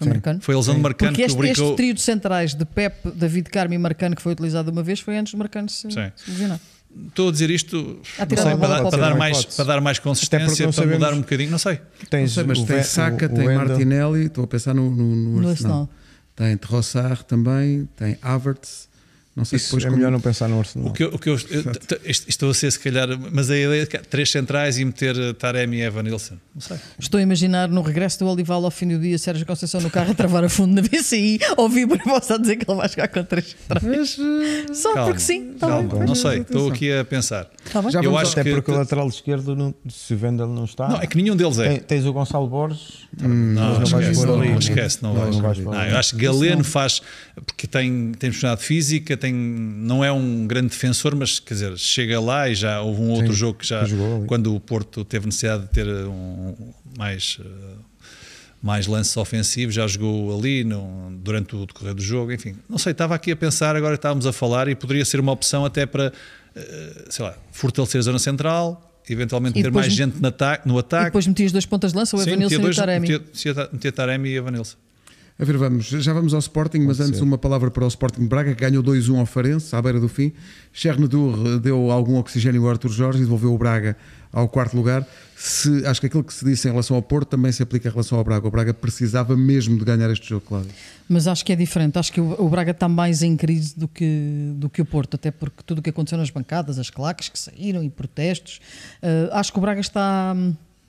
Marcano. Foi a lesão Sim. de Marcano Porque este, que este trio de centrais de Pep, David Carmo e Marcano que foi utilizado uma vez foi antes do Marcano se, Sim. se lesionar. Estou a dizer isto sei, para, dar, para, dar mais, para dar mais é consistência, para mudar um bocadinho, não sei. Tens não sei, mas tem Saca, o, tem o Martinelli, estou a pensar no, no, no, no Arsenal. Arsenal. Tem Trossard também, tem Havertz. Não sei se depois é melhor não pensar no Arsenal. O que eu, o que eu, eu estou a ser, se calhar, mas a ideia é três centrais e meter eh, Taremi e Evan Nilsson. Não sei. Estou a imaginar no regresso do Olival ao fim do dia, Sérgio Conceição no carro a travar a fundo na BCI, ouvir o Barbosa a dizer que ele vai chegar com três centrais. Mas, eh, Só calma, porque sim. Tá calma, não sei, estou aqui a pensar. Tá Já eu acho até que... porque o lateral esquerdo, não, se o Vendel não está. Não, é que nenhum deles é. tens o Gonçalo Borges. Hum, não, não, esquece, não, esquece, não, não, não, não, não, não, não, não, não, não, não, não, não, tem, não é um grande defensor, mas quer dizer, chega lá e já houve um outro Sim, jogo que já, que quando o Porto teve necessidade de ter um, mais, mais lances ofensivos, já jogou ali no, durante o decorrer do jogo, enfim. Não sei, estava aqui a pensar, agora estávamos a falar e poderia ser uma opção até para, sei lá, fortalecer a zona central, eventualmente e ter mais gente no ataque, E depois metias duas pontas de lança, ou Evanilson e o Taremi? Metia, metia Taremi e Evanilson. A ver, vamos, já vamos ao Sporting, Pode mas antes ser. uma palavra para o Sporting Braga, que ganhou 2-1 ao Farense, à beira do fim. Chernedur deu algum oxigênio ao Arthur Jorge e devolveu o Braga ao quarto lugar. Se, acho que aquilo que se disse em relação ao Porto também se aplica em relação ao Braga. O Braga precisava mesmo de ganhar este jogo, claro. Mas acho que é diferente. Acho que o, o Braga está mais em crise do que, do que o Porto, até porque tudo o que aconteceu nas bancadas, as claques que saíram e protestos, uh, acho que o Braga está,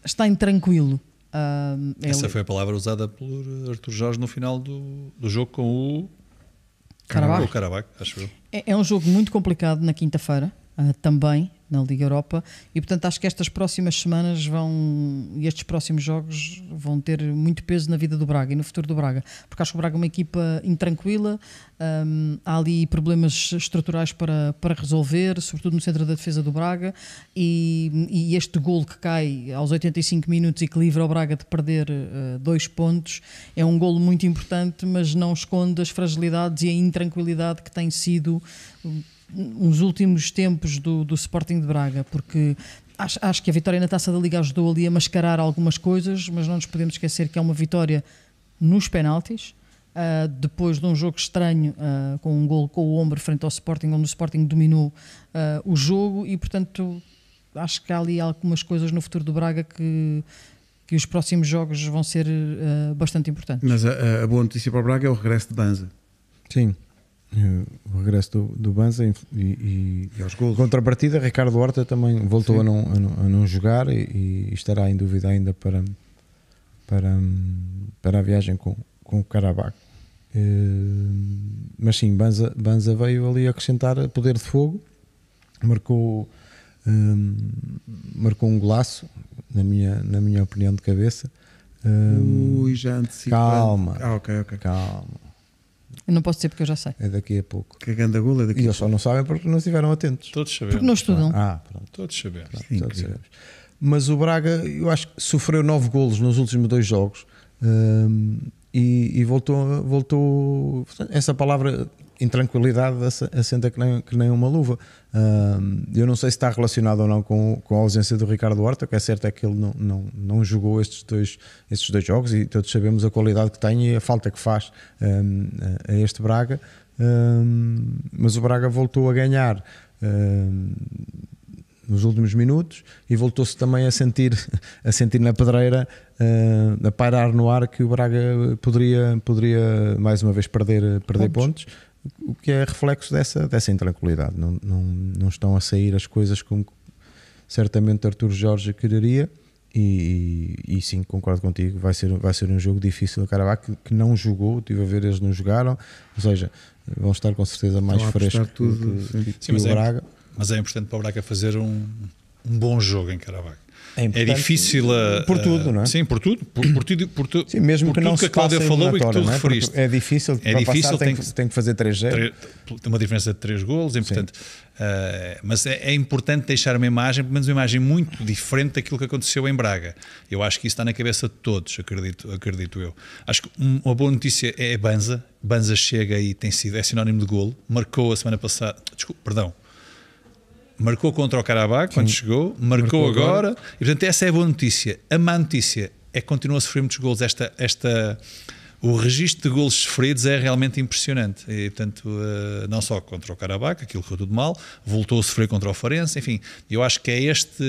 está intranquilo. É Essa foi a palavra usada por Artur Jorge no final do, do jogo com o Caravaggio. É, é um jogo muito complicado na quinta-feira uh, também na Liga Europa e portanto acho que estas próximas semanas vão e estes próximos jogos vão ter muito peso na vida do Braga e no futuro do Braga porque acho que o Braga é uma equipa intranquila um, há ali problemas estruturais para, para resolver sobretudo no centro da defesa do Braga e, e este gol que cai aos 85 minutos e que livra o Braga de perder uh, dois pontos é um gol muito importante mas não esconde as fragilidades e a intranquilidade que tem sido uns últimos tempos do, do Sporting de Braga, porque acho, acho que a vitória na Taça da Liga ajudou ali a mascarar algumas coisas, mas não nos podemos esquecer que é uma vitória nos penaltis. Uh, depois de um jogo estranho, uh, com um gol com o ombro frente ao Sporting, onde o Sporting dominou uh, o jogo, e portanto acho que há ali algumas coisas no futuro do Braga que, que os próximos jogos vão ser bastante importantes. Mas a, a, boa notícia para o Braga é o regresso de Banza. Sim. Eh, o regresso do, do Banza e, e, e aos contrapartida, Ricardo Horta também voltou a não, a, não, a não jogar e, e, estará em dúvida ainda para, para, para a viagem com, com o Carabaco. Eh, mas sim, Banza, Banza veio ali acrescentar poder de fogo, marcou, um, eh, marcou um golaço, na minha, na minha opinião, de cabeça. Um, Ui, já Calma, ah, okay, okay. calma eu não posso dizer porque eu já sei. É daqui a pouco. Que a gula é daqui E eles só não sabem porque não estiveram atentos. Todos sabemos. Porque não estudam. Ah, pronto. Todos sabemos. Pronto, todos sabemos. Mas o Braga, eu acho que sofreu nove golos nos últimos dois jogos. Hum, e, e, voltou, voltou essa palavra em tranquilidade assenta que nem, que nem uma luva. Uh, eu não sei se está relacionado ou não com, com a ausência do Ricardo Horta, o que é certo é que ele não, não, não jogou estes dois, estes dois jogos e todos sabemos a qualidade que tem e a falta que faz um, a este Braga. Um, mas o Braga voltou a ganhar. Um, nos últimos minutos e voltou-se também a sentir, a sentir na pedreira, uh, a pairar no ar que o Braga poderia, poderia mais uma vez perder, perder pontos. pontos o que é reflexo dessa, dessa intranquilidade. Não, não, não estão a sair as coisas como certamente Artur Jorge quereria. E, e, e, sim, concordo contigo, vai ser, vai ser um jogo difícil. O Caravaca que, que, não jogou, estive a ver, eles não jogaram, ou seja, vão estar com certeza mais frescos que, que, sim, que mas o é, Braga. mas é importante para o Braga fazer um, um bom jogo em Caravaca. É, é difícil eh, a, Por tudo, não é? Sim, por tudo. Por, por, tudo, por, tu, sim, mesmo por que tudo não que a Cláudia falou e que tu é? referiste. É difícil, é difícil passar, tem, que, tem que fazer 3-0. Tem uma diferença de 3 golos, é importante. Uh, mas é, é, importante deixar uma imagem, pelo menos uma imagem muito diferente daquilo que aconteceu em Braga. Eu acho que isso está na cabeça de todos, acredito, acredito eu. Acho que uma boa notícia é Banza. Banza chega e tem sido, é sinónimo de golo. Marcou a semana passada, desculpa, perdão, marcou contra o Carabao quando chegou, marcou, marcou agora. agora. E portanto, essa é a boa notícia. A má notícia é que continua a sofrer muitos golos. Esta, esta, o registro de golos sofridos é realmente impressionante. E, portanto, eh, não só contra o Carabao, aquilo correu tudo mal, voltou a sofrer contra o Farense, enfim, eu acho que é este,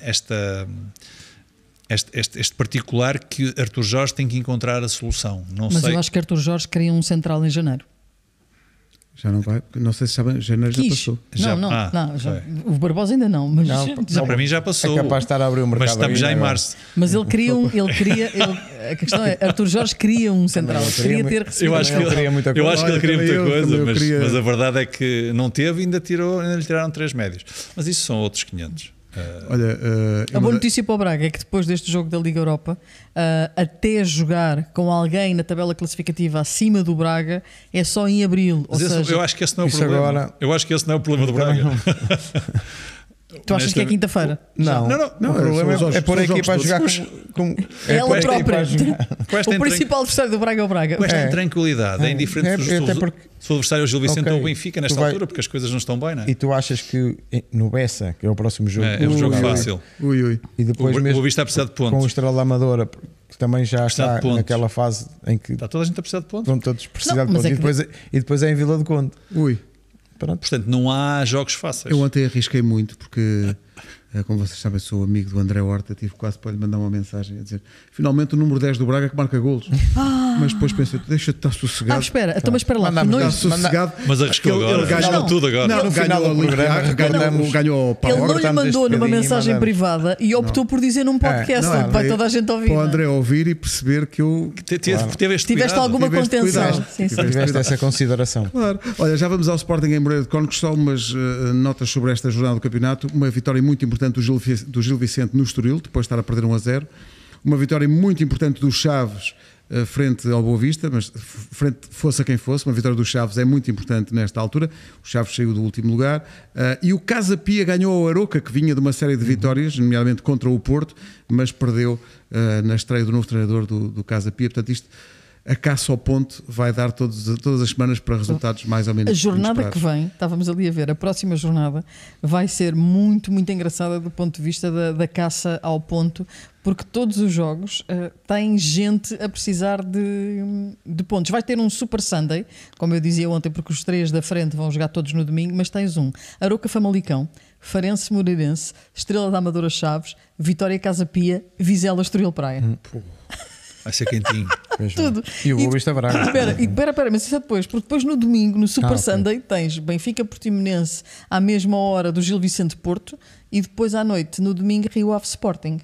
esta, este, este, este, particular que Artur Jorge tem que encontrar a solução. Não Mas sei. eu acho que Artur Jorge queria um central em janeiro. Já não vai, não sei se sabem, janeiro Quis. já passou. Já, não, não, ah, não já, o Barbosa ainda não, mas não, já, para mim já é passou. É capaz de estar a abrir o mercado. Mas estamos já em março. Mas ele queria, um, ele queria, ele, a questão é, Arthur Jorge queria um central, queria, ter recebido. Eu acho que ele queria muita coisa, eu acho que ele queria muita coisa mas, mas a verdade é que não teve, ainda tirou, ainda lhe tiraram três médios. Mas isso são outros 500. Eh, Olha, uh, a boa notícia para o Braga é que depois deste jogo da Liga Europa, uh, até jogar com alguém na tabela classificativa acima do Braga é só em abril. Ou seja, eu acho que esse não é o problema. Agora... Eu acho que esse não é o problema do então Braga. Tu então achas que é quinta-feira? Não. Não, não, não. O problema é, é pôr a equipa a jogar com, com, é ela própria. o principal adversário do Braga é o Braga. Com esta é. tranquilidade, é, é, indiferente é, se, for se o adversário é o Gil Vicente ou o Benfica nesta altura, porque as coisas não estão bem, não é? E tu achas que eh, no Bessa, que é o próximo jogo, é, é um jogo fácil. Ui, ui. E depois o, mesmo o está a precisar de pontos. Com o Estrela Amadora, que também já está naquela fase em que. Está toda a gente a precisar de pontos. Estão todos a precisar de pontos. E depois é em Vila do Conde. Ui. Pronto, portanto, não há jogos fáceis. Eu ontem arrisquei muito porque. É. É, como vocês sabem, sou amigo do André Horta, tive quase para lhe mandar uma mensagem a dizer finalmente o número 10 do Braga que marca golos. Ah. Mas depois pensei, deixa-te estar sossegado. Ah, espera, então, mas espera lá. Mandamos, não, sossegado. Mas arriscou Aquele, agora, ele ganhou, não, tudo agora. Não, ganhou, final ah, ganhou, para Ele não lhe mandou numa mensagem privada e optou por dizer num podcast é, é, é, para toda a gente ouvir. Para o André ouvir e perceber que eu... Tiveste alguma contenção. Tiveste essa consideração. Claro. Olha, já vamos ao Sporting em Moreira de Cónicos, só umas eh, notas sobre esta jornada do campeonato. Uma vitória vitória muito importante do Gil, do Gil Vicente no Estoril, depois de estar a perder 1 a 0. Uma vitória muito importante do Chaves eh, frente ao Boa Vista, mas frente fosse a quem fosse, uma vitória do Chaves é muito importante nesta altura. O Chaves saiu do último lugar uh, e o Casa Pia ganhou ao Aroca, que vinha de uma série de uhum. vitórias, nomeadamente contra o Porto, mas perdeu uh, na estreia do novo treinador do, do Casa Pia. Portanto, isto a caça ao ponto vai dar todos, todas as semanas para resultados mais ou menos. A jornada que vem, estávamos ali a ver, a próxima jornada vai ser muito, muito engraçada do ponto de vista da, da caça ao ponto, porque todos os jogos uh, têm gente a precisar de, de pontos. Vai ter um Super Sunday, como eu dizia ontem, porque os três da frente vão jogar todos no domingo, mas tens um Aroca Famalicão, Farense Moreirense, Estrela da Amadora Chaves, Vitória Casa Pia, Vizela Estoril Praia. Hum, Vai ser quentinho. Tudo. E o Boa Vista Braga. Espera, espera, espera, mas isso é depois, porque depois no domingo, no Super ah, Sunday, okay. tens Benfica Portimonense à mesma hora do Gil Vicente Porto e depois à noite, no domingo, Rio Ave Sporting.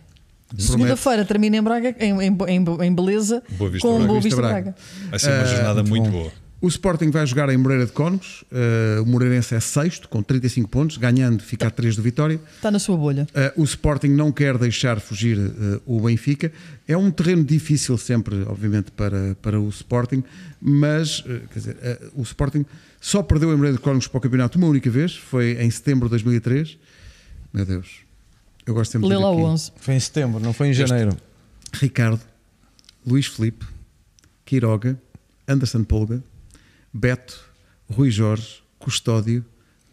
Segunda-feira termina em Braga, em, em, em, em Beleza, Boa Vista com Braga. Boa Vista Braga. Braga. Vai ser uma jornada uh, muito boa. O Sporting vai jogar em Moreira de Cónegos. Uh, o Moreirense é sexto, com 35 pontos, ganhando, fica a 3 de vitória. Está na sua bolha. Uh, o Sporting não quer deixar fugir uh, o Benfica. É um terreno difícil sempre, obviamente, para, para o Sporting, mas quer dizer, o Sporting só perdeu em Moreira de Cónegos para o campeonato uma única vez, foi em setembro de 2003. Meu Deus, eu gosto sempre de Lê lá o 11. Foi em setembro, não foi em janeiro. Este, Ricardo, Luís Felipe, Quiroga, Anderson Polga. Beto, Rui Jorge, Custódio,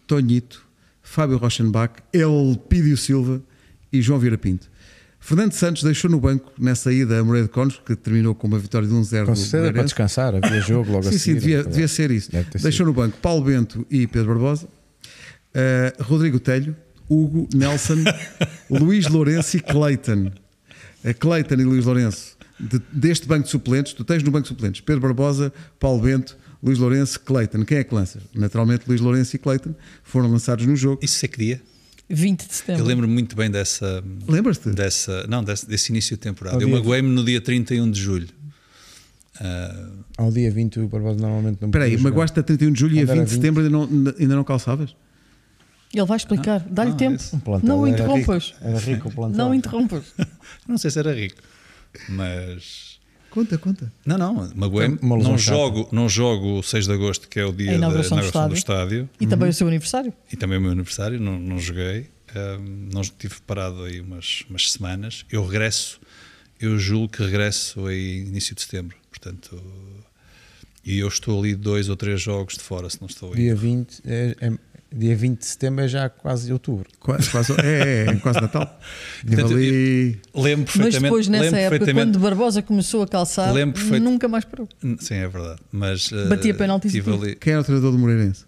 Tonhito, Fábio Rochenbach, Elpidio Silva e João Vira Pinto. Fernando Santos deixou no banco nessa ida a Moreira de Conos, que terminou com uma vitória de 1-0. Com certeza, para descansar, havia jogo logo assim. sim, sim, devia, é devia ser isso. Deixou sido. no banco Paulo Bento e Pedro Barbosa, uh, Rodrigo Telho, Hugo, Nelson, Luís Lourenço e Clayton. Uh, Clayton e Luís Lourenço, de, deste banco de suplentes, tu tens no banco de suplentes Pedro Barbosa, Paulo Bento, Luís Lourenço, Clayton. Quem é que lança? Naturalmente, Luís Lourenço e Clayton foram lançados no jogo. Isso é que dia? 20 de setembro. Eu lembro muito bem dessa. Lembras-te? Dessa, não, desse, desse início de temporada. Ao eu magoei-me no dia 31 de julho. Uh... Ao dia 20, o Barbosa normalmente não. Espera aí, magoaste a 31 de julho e a 20 de setembro ainda não, ainda não calçavas? Ele vai explicar. Ah, Dá-lhe ah, tempo. Um não interrompas. Era rico, era rico o plantão. Não interrompas. não sei se era rico, mas. Conta, conta. Não, não, magoei é não jogo, não jogo o 6 de agosto, que é o dia da inauguração, do, estádio. Do estádio. E uhum. também o seu aniversário. E também o meu aniversário, não, não joguei. Um, não estive parado aí umas, umas semanas. Eu regresso, eu julgo que regresso aí início de setembro. Portanto, e eu estou ali dois ou três jogos de fora, se não estou aí. Dia 20 é, é Dia 20 de setembro é já quase outubro. Quase, quase é, é, é, é quase Natal. Portanto, ali... Lembro perfeitamente. Mas depois, nessa época, quando Barbosa começou a calçar, nunca mais parou. Sim, é verdade. Mas, eh, Batia uh, penaltis. Ali... Quem era o treinador do Moreirense?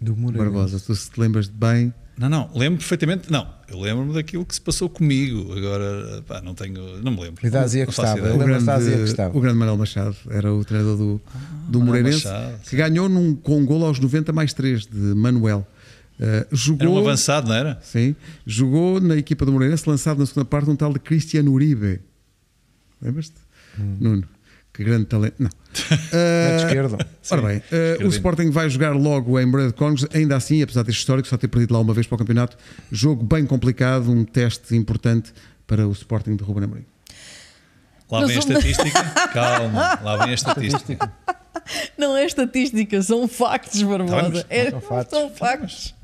Do Moreirense. Barbosa, tu se te lembras de bem, não, não, lembro perfeitamente. Não, eu lembro-me daquilo que se passou comigo. Agora, pá, não tenho. Não me lembro. E da que estava. Eu lembro que estava. O grande Manuel Machado era o treinador do, ah, do Moreirense, Machado, que ganhou num, com um gol aos 90 mais 3 de Manuel. Uh, eh, jogou, era um avançado, não era? Sim. Jogou na equipa do Moreirense, lançado na segunda parte, um tal de Cristiano Uribe. Lembras-te? Hum. Nuno que grande talento. Não. Uh, esquerda. Eh, ora bem, uh, o Sporting vai jogar logo em Moreira de ainda assim, apesar deste histórico, só ter perdido lá uma vez para o campeonato. Jogo bem complicado, um teste importante para o Sporting de Ruben Amorim. Lá vem a estatística. Calma, lá vem a estatística. Não é estatística, são factos, Barbosa. Tá é, são factos. São factos.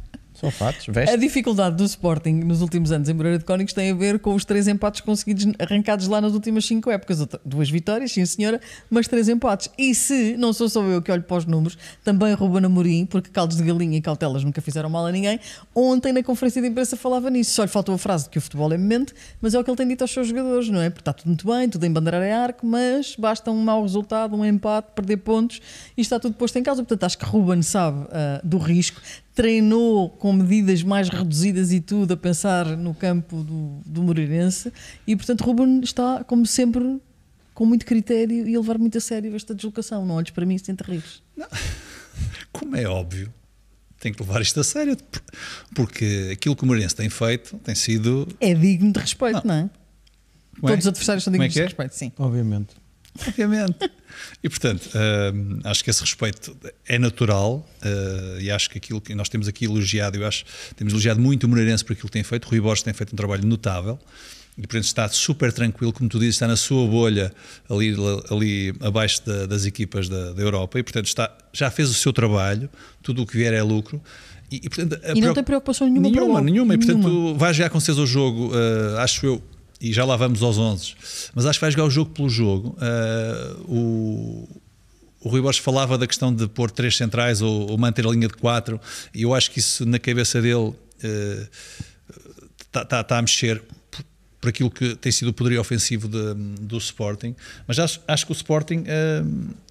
São fatos, veste. A dificuldade do Sporting nos últimos anos em Moreira de Cónicos tem a ver com os três empates conseguidos arrancados lá nas últimas cinco épocas. Duas vitórias, sim senhora, mas três empates. E se, não sou só eu que olho para os números, também Ruben Amorim, porque caldos de galinha e cautelas nunca fizeram mal a ninguém, ontem na conferência de imprensa falava nisso. Só lhe faltou a frase de que o futebol é mente, mas é o que ele tem dito aos seus jogadores, não é? Porque está tudo muito bem, tudo em bandeirar é arco, mas basta um mau resultado, um empate, perder pontos e está tudo posto em causa. Portanto, acho que Ruben sabe uh, do risco, treinou com medidas mais reduzidas e tudo, a pensar no campo do, do Moreirense. E, portanto, Ruben está, como sempre, com muito critério e a levar muito a sério esta deslocação. Não olhes para mim sem te rires. Não. Como é óbvio, tem que levar isto a sério, porque aquilo que o Moreirense tem feito tem sido. É digno de respeito, não, não é? é? Todos os adversários são é dignos é é? de respeito, sim. Obviamente. Obviamente. e portanto, uh, acho que esse respeito é natural uh, e acho que aquilo que nós temos aqui elogiado, eu acho, temos elogiado muito o Moreirense por aquilo que tem feito. O Rui Borges tem feito um trabalho notável e portanto está super tranquilo, como tu dizes, está na sua bolha ali, ali abaixo da, das equipas da, da, Europa e portanto está, já fez o seu trabalho, tudo o que vier é lucro. E, e, portanto, e não preocup... tem preocupação nenhuma. Nenhuma, nenhuma. E portanto nenhuma. vai jogar com vocês o jogo, uh, acho eu, e já lá vamos aos 11. Mas acho que vai jogar o jogo pelo jogo. Uh, o, o Rui Borges falava da questão de pôr três centrais ou, ou, manter a linha de quatro, e eu acho que isso na cabeça dele está eh, uh, tá, tá a mexer por, aquilo que tem sido o poder ofensivo de, do Sporting. Mas acho, acho que o Sporting, uh, eh,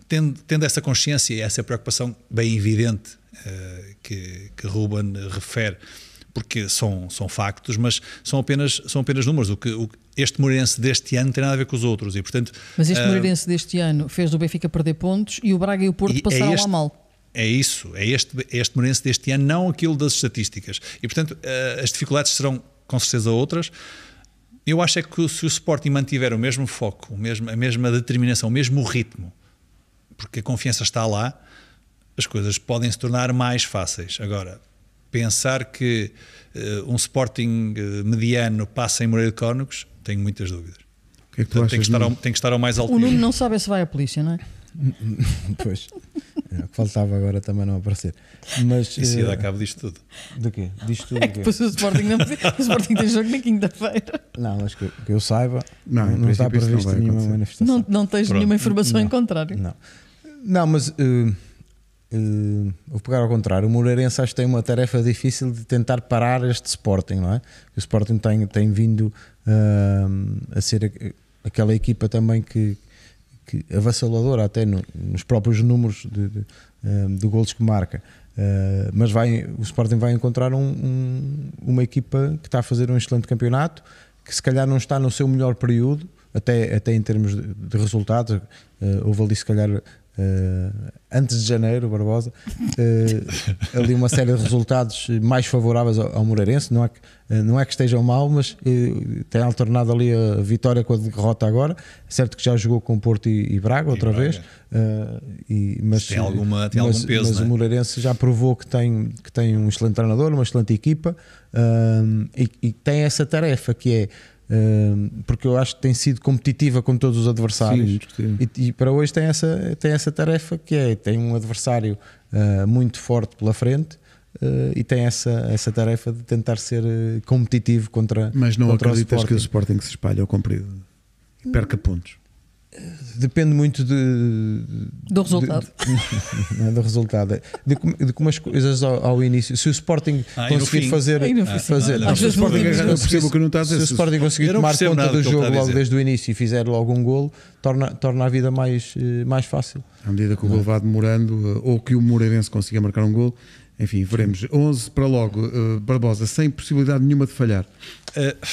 tendo, tendo essa consciência e essa preocupação bem evidente que, que Ruben refere porque são, são factos, mas são apenas, são apenas números. O que, o, este Moreirense deste ano tem nada a ver com os outros e, portanto... Mas este uh, Moreirense deste ano fez o Benfica perder pontos e o Braga e o Porto e é passaram é este, lá mal. É isso, é este, é este Moreirense deste ano, não aquilo das estatísticas. E, portanto, uh, as dificuldades serão com certeza outras, eu acho é que se o Sporting mantiver o mesmo foco, o mesmo, a mesma determinação, o mesmo ritmo, porque a confiança está lá, as coisas podem se tornar mais fáceis. Agora, pensar que uh, um Sporting eh, mediano passa em Moreira de Cónegos, tenho muitas dúvidas. O que é que Portanto, tem, que estar ao, tem que estar ao mais alto O Nuno não sabe se vai à polícia, não é? pois. É, o que faltava agora também não aparecer. Mas, se ia dar disto tudo. Do quê? tudo. É que depois o Sporting, não, o Sporting tem jogo na quinta-feira. Não, mas que, que eu saiba, não, não, não está previsto nenhuma acontecer. manifestação. Não, não tens Pronto. nenhuma informação não, em contrário. Não, não mas. Uh, Uh, vou pegar ao contrário. O Moreirense acho que tem uma tarefa difícil de tentar parar este Sporting, não é? O Sporting tem, tem vindo uh, a ser aquela equipa também que, que avassaladora, até no, nos próprios números de, de, eh, de golos que marca. Uh, mas vai, o Sporting vai encontrar um, um, uma equipa que está a fazer um excelente campeonato, que se calhar não está no seu melhor período, até, até em termos de, de resultados. Uh, houve ali, se calhar, Uh, antes de janeiro, Barbosa, uh, ali uma série de resultados mais favoráveis ao, Moreirense. Não é, que, uh, não é que estejam mal, mas tem alternado ali a vitória com a derrota agora. Certo que já jogou com Porto e, e Braga outra e vez, E, mas, tem, alguma, tem mas, algum peso. Mas é? o Moreirense já provou que tem, que tem um excelente treinador, uma excelente equipa e, e tem essa tarefa que é porque eu acho que tem sido competitiva com todos os adversários sim, sim. E, e, para hoje tem essa, tem essa tarefa que é tem um adversário uh, muito forte pela frente uh, e tem essa, essa tarefa de tentar ser ah, competitivo contra Mas não contra acreditas o que o Sporting se espalha ao comprido e perca pontos Depende muito de, do resultado. De, de, não é do resultado. É de, de como as coisas ao, ao início. Se o Sporting ah, conseguir fazer. se o Sporting, Se o Sporting conseguir tomar conta do jogo logo desde o início e fizer logo um golo, torna, torna a vida mais, eh, mais fácil. À medida que o é? golo vá demorando, eh, ou que o Moreirense consiga marcar um golo, enfim, veremos. 11 para logo, uh, Barbosa, sem possibilidade nenhuma de falhar. Uh,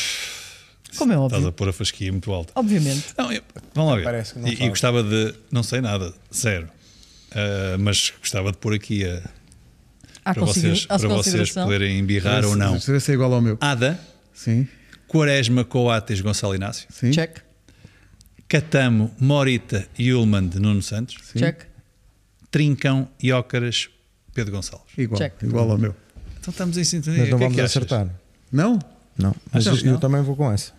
como é óbvio. Estás a pôr a fasquia muito alta. Obviamente. Não, eu, vamos lá ver. Parece que não e, e gostava de. Não sei nada, zero. Uh, mas gostava de pôr aqui a. Há para vocês, para vocês poderem embirrar ou não. Deve ser igual ao meu. Ada. Sim. Quaresma, Coates, Gonçalo Inácio. Sim. Check. Catamo, Morita Yulman de Nuno Santos. Sim. Check. Trincão, Iócaras, Pedro Gonçalves. Igual, Check. igual ao meu. Então estamos em sintonia. Mas não é vamos é acertar. Não? Não. Mas, não, eu também vou com essa.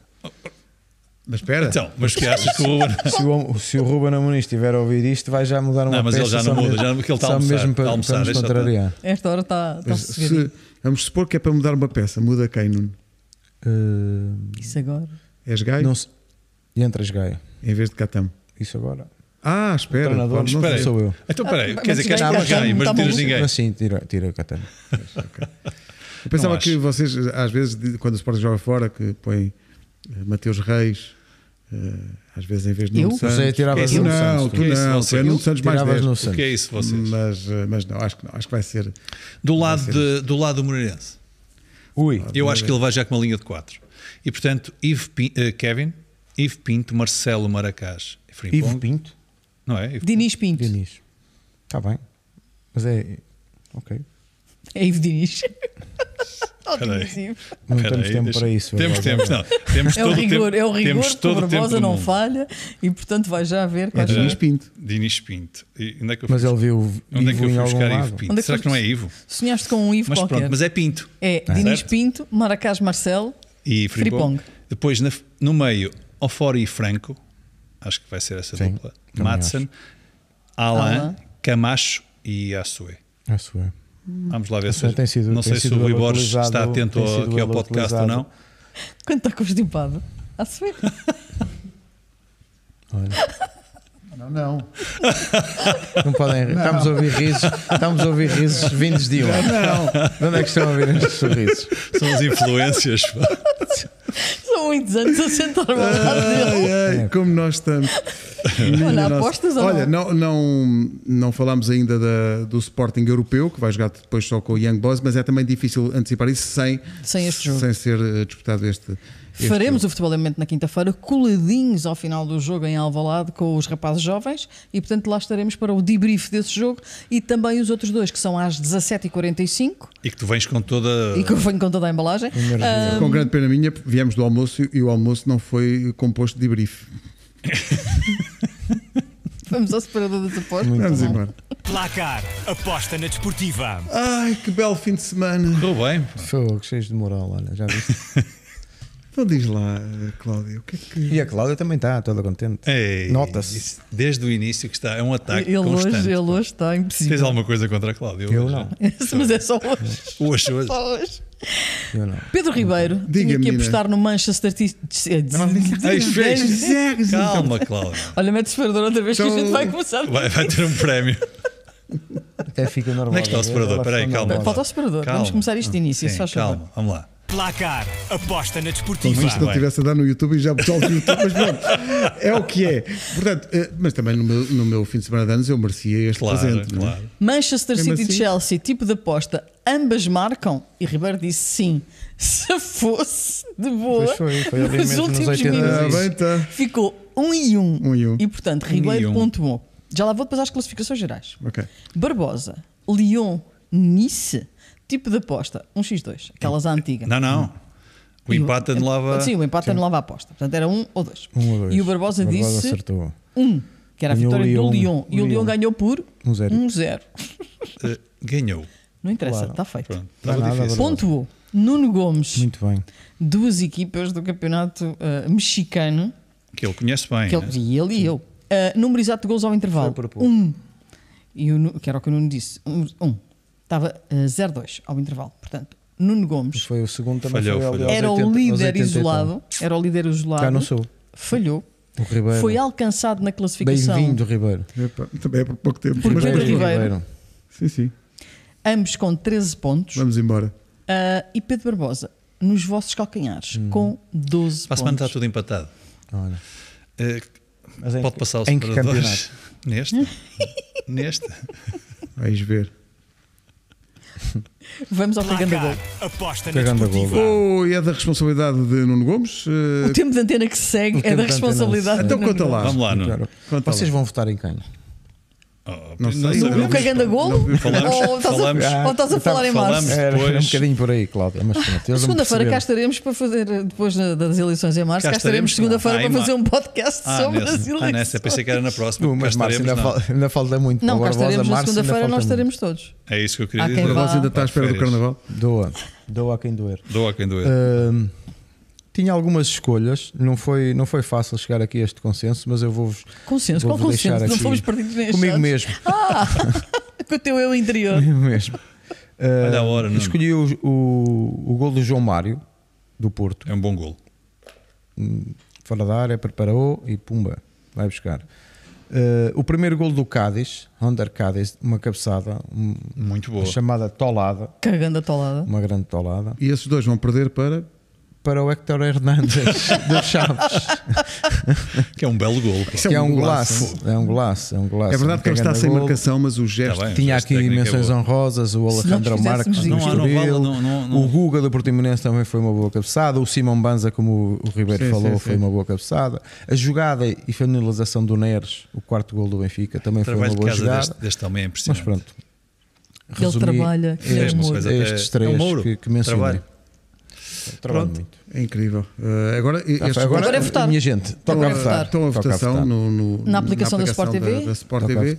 Mas espera. Então, mas que achas que o Ruben. se, o, se o Ruben Amorim estiver a ouvir isto, vai já mudar uma peça Não, mas ele já não muda, já, porque ele está tá a almoçar. mesmo para, almoçar, para contrariar. Está. Esta hora está, está se, Vamos supor que é para mudar uma peça. Muda quem, Nuno? Uh, Isso agora. És gaio? Não, se... entras gaio. Em vez de Catam. Isso agora. Ah, espera. O treinador, não espera, sou eu. Então, peraí, ah, quer dizer, queres pôr gaio, tá mas não tá tiras ninguém. Mas sim, tira, tira o Catam. Eu pensava que vocês, às vezes, quando o Sporting joga fora, que põem eh, Mateus Reis, eh, às vezes em vez de é, é Nuno Santos. Tiravas não, tu não, tu é Nuno Santos mais 10. No Santos. O que é isso vocês? Mas, eh, mas não, acho, acho que vai ser... Do lado, ser... De, do, lado do Moreirense, Ui. eu acho que ele vai já com uma linha de 4. E portanto, Yves Pinto, uh, Kevin, Ivo Pinto, Marcelo Maracás, Ivo Pinto? Não é? Ivo Diniz Pinto. Diniz. Está bem. Mas é... Ok. É Ivo Diniz. não temos tempo deixa... para isso. Temos, não. Temos é todo o rigor, tempo, é o rigor temos que Barbosa não falha e, portanto, vai já ver. Mas ah, Diniz Pinto. Diniz Pinto. E onde é que eu Mas ele viu Onde Ivo é que eu fui buscar Ivo Pinto? É Será que, que não é Ivo? Sonhaste com um Ivo mas, qualquer. Pronto, mas é Pinto. É ah. Diniz certo? Pinto, Maracás Marcelo e Fripong. Fripong. Depois, na, no meio, Ofori e Franco. Acho que vai ser essa Sim, dupla. Madsen, Alain, Camacho e Assue. Assue. Vamos lá ver se. Tem sido, não tem sei se o Rui Borges está atento aqui ao podcast ou não. quanto está constipado, a saber Olha. Não, não. Não podem rir. Não. Estamos a ouvir risos, estamos a ouvir risos vindos de um. Não, não. De onde é que estão a ouvir estes sorrisos? São as influências. São muitos anos a sentar-me Ai, ai, é. como nós estamos. Olha, apostas ou não? não, não falámos ainda da, do Sporting europeu, que vai jogar depois só com o Young Boys, mas é também difícil antecipar isso sem, sem, este jogo. sem ser eh, disputado este Faremos o Futebol na quinta-feira, coladinhos ao final do jogo em Alvalade com os rapazes jovens e, portanto, lá estaremos para o debrief desse jogo e também os outros dois, que são às 17h45. E que tu vens com toda... E que eu venho com toda a embalagem. Um, com grande pena minha, viemos do almoço e o almoço não foi composto de debrief. Vamos ao separador das apostas. Vamos embora. Placar, aposta na desportiva. Ai, que belo fim de semana. estou bem. Fogo, cheio de moral, olha, já viste. Então diz lá, Cláudia, o que é que. E a Cláudia também está toda contente. Nota-se. Desde o início que está, é um ataque ele constante. Hoje, ele hoje está impossível. fez alguma coisa contra a Cláudia? Eu, não. Mas é só hoje. Hoje, hoje. Só hoje. Pedro Ribeiro, tinha que apostar no Manchester Calma, Cláudia. Olha, mete-se outra vez que a gente então vai começar. Vai, vai ter um prémio. até fica normal. Onde é que está o separador? Espera aí, calma. Falta o separador. Vamos começar isto de início, se faz favor. Calma, vamos lá. Placar, aposta na desportiva. Como isto não estivesse a dar no YouTube e já botou no YouTube, mas pronto, é o que é. Portanto, eh, mas também no meu, no meu fim de semana de anos eu merecia este claro, presente. É? Claro. É? Manchester City assim? e Chelsea, tipo de aposta, ambas marcam? E Ribeiro disse sim. Se fosse de boa, pois foi, foi nos últimos nos minutos, ah, bem, tá. ficou 1 um e 1. Um. Um e, um. e portanto, Ribeiro um pontuou. Já lá vou depois às classificações gerais. Okay. Barbosa, Lyon, Nice, tipo de aposta, 1x2, aquelas à antiga. Não, não. O empate anulava. Sim, o empate anulava a aposta. Portanto, era 1 ou 2. 1 ou 2. E o Barbosa, o Barbosa disse. acertou. 1. que era a vitória Leon. do Lyon. E o Lyon ganhou por 1-0. Um uh, ganhou. Não interessa, está claro. Tá feito. Pronto, tá Pontuou. Nuno Gomes. Muito bem. Duas equipas do campeonato uh, mexicano. Que ele conhece bem. Que ele, né? E ele e eu. Uh, eh, número exato de gols ao intervalo. Foi por um. E o, que era o que o Nuno disse. Um. Estava uh, 0-2 ao intervalo. Portanto, Nuno Gomes. Foi o segundo também. Falhou, falhou. Era 80, o líder isolado. Era o líder isolado. Cá não sou. Falhou. O Ribeiro. Foi alcançado na classificação. Bem-vindo, Ribeiro. Epa, também é por pouco tempo. Por mas Pedro Ribeiro. Ribeiro. Sim, sim. Ambos com 13 pontos. Vamos embora. Uh, e Pedro Barbosa nos vossos calcanhares hum. com 12 Para pontos. Para a semana está tudo empatado. Olha. Uh, mas em, Pode passar o em que campeonato? Neste. Neste. Vais ver. Vamos ao Pegando a Gol. Aposta Pegando a Gol. Oh, é da responsabilidade de Nuno Gomes? Uh... O eh, tempo de antena que segue é da responsabilidade de então Nuno Então conta lá. Vamos lá, Nuno. Vocês vão votar em quem? Ah, não sei. Não sei. No, cagando a golo? ou estás a, ou estás a falar em março? Era, um bocadinho por aí, Cláudia. Segunda-feira cá estaremos para fazer, depois das eleições em março, cá, cá estaremos segunda-feira para fazer um podcast ah, sobre nesse, as eleições. Ah, nessa, pensei que era na próxima. Mas março ainda, ainda, falta muito. Não, cá estaremos na segunda-feira, nós estaremos todos. É isso que eu queria dizer. Agora ainda está à espera do carnaval? Doa. Doa a quem doer. Doa a quem doer tinha algumas escolhas, não foi, não foi fácil chegar aqui a este consenso, mas eu vou-vos. Consenso? Vou Qual consenso? Aqui. Não fomos perdidos neste Comigo mesmo. Ah, com o teu eu interior. Comigo mesmo. Uh, Olha a hora, não. Escolhi o, o, o gol do João Mário, do Porto. É um bom gol. Hum, fora da área, preparou e pumba, vai buscar. Uh, o primeiro gol do Cádiz, Under Cádiz, uma cabeçada um, muito boa, chamada tolada, cagando a tolada, uma grande tolada. E esses dois vão perder para para o Héctor Hernandes do Chaves. que é um belo gol. Que é um é golaço. É um golaço. É, um golaço, é verdade um que ele está sem golo. marcação, mas o tá gesto. Tá bem, tinha aqui menções é honrosas: o Alejandro Marques do Estoril, o Guga do Portimonense também foi uma boa cabeçada, o Simão Banza, como o Ribeiro sim, falou, sim, foi sim. uma boa cabeçada. A jogada e finalização do Neres, o quarto gol do Benfica, também foi uma boa jogada. Deste, deste também é impressionante. Mas pronto. Resumi ele trabalha, é, estes, é estes três é um que, que mencionei. Trabalho. Trabalho muito. É incrível. Uh, agora, tá, agora, agora é votar. Minha gente, toca a, votar. Estão a votação No, na, aplicação da Sport TV. Da, da Sport TV.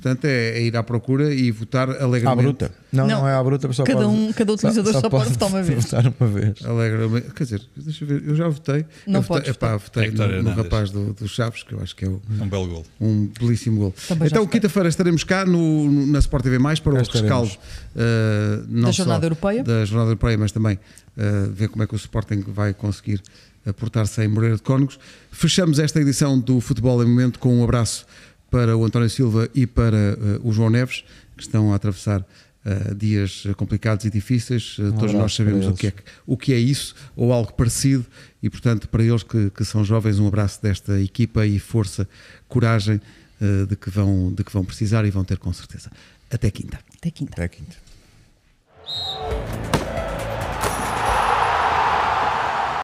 Portanto, é, é, ir à procura e votar alegremente. À bruta. Não, não, não é à bruta, pessoal. Cada, pode, um, cada utilizador só, só pode, pode, votar uma vez. Votar uma vez. Alegremente. Quer dizer, deixa eu ver, eu já votei. Não pode. É epá, votei no, no, rapaz do, do, Chaves, que eu acho que é o, um belo gol. Um belíssimo gol. Também então, quinta-feira estaremos cá no, no, na Sport TV, mais para o rescaldo uh, da Jornada Europeia. Da Jornada Europeia, mas também uh, ver como é que o Sporting vai conseguir aportar-se em Moreira de Cónigos. Fechamos esta edição do Futebol em Momento com um abraço para o António Silva e para uh, o João Neves, que estão a atravessar Uh, dias eh, complicados e difíceis, uh, um todos nós sabemos o que, é, o que é isso ou algo parecido, e portanto, para eles que, que são jovens, um abraço desta equipa e força, coragem uh, de, que vão, de que vão precisar e vão ter com certeza. Até quinta. Até quinta. Até quinta.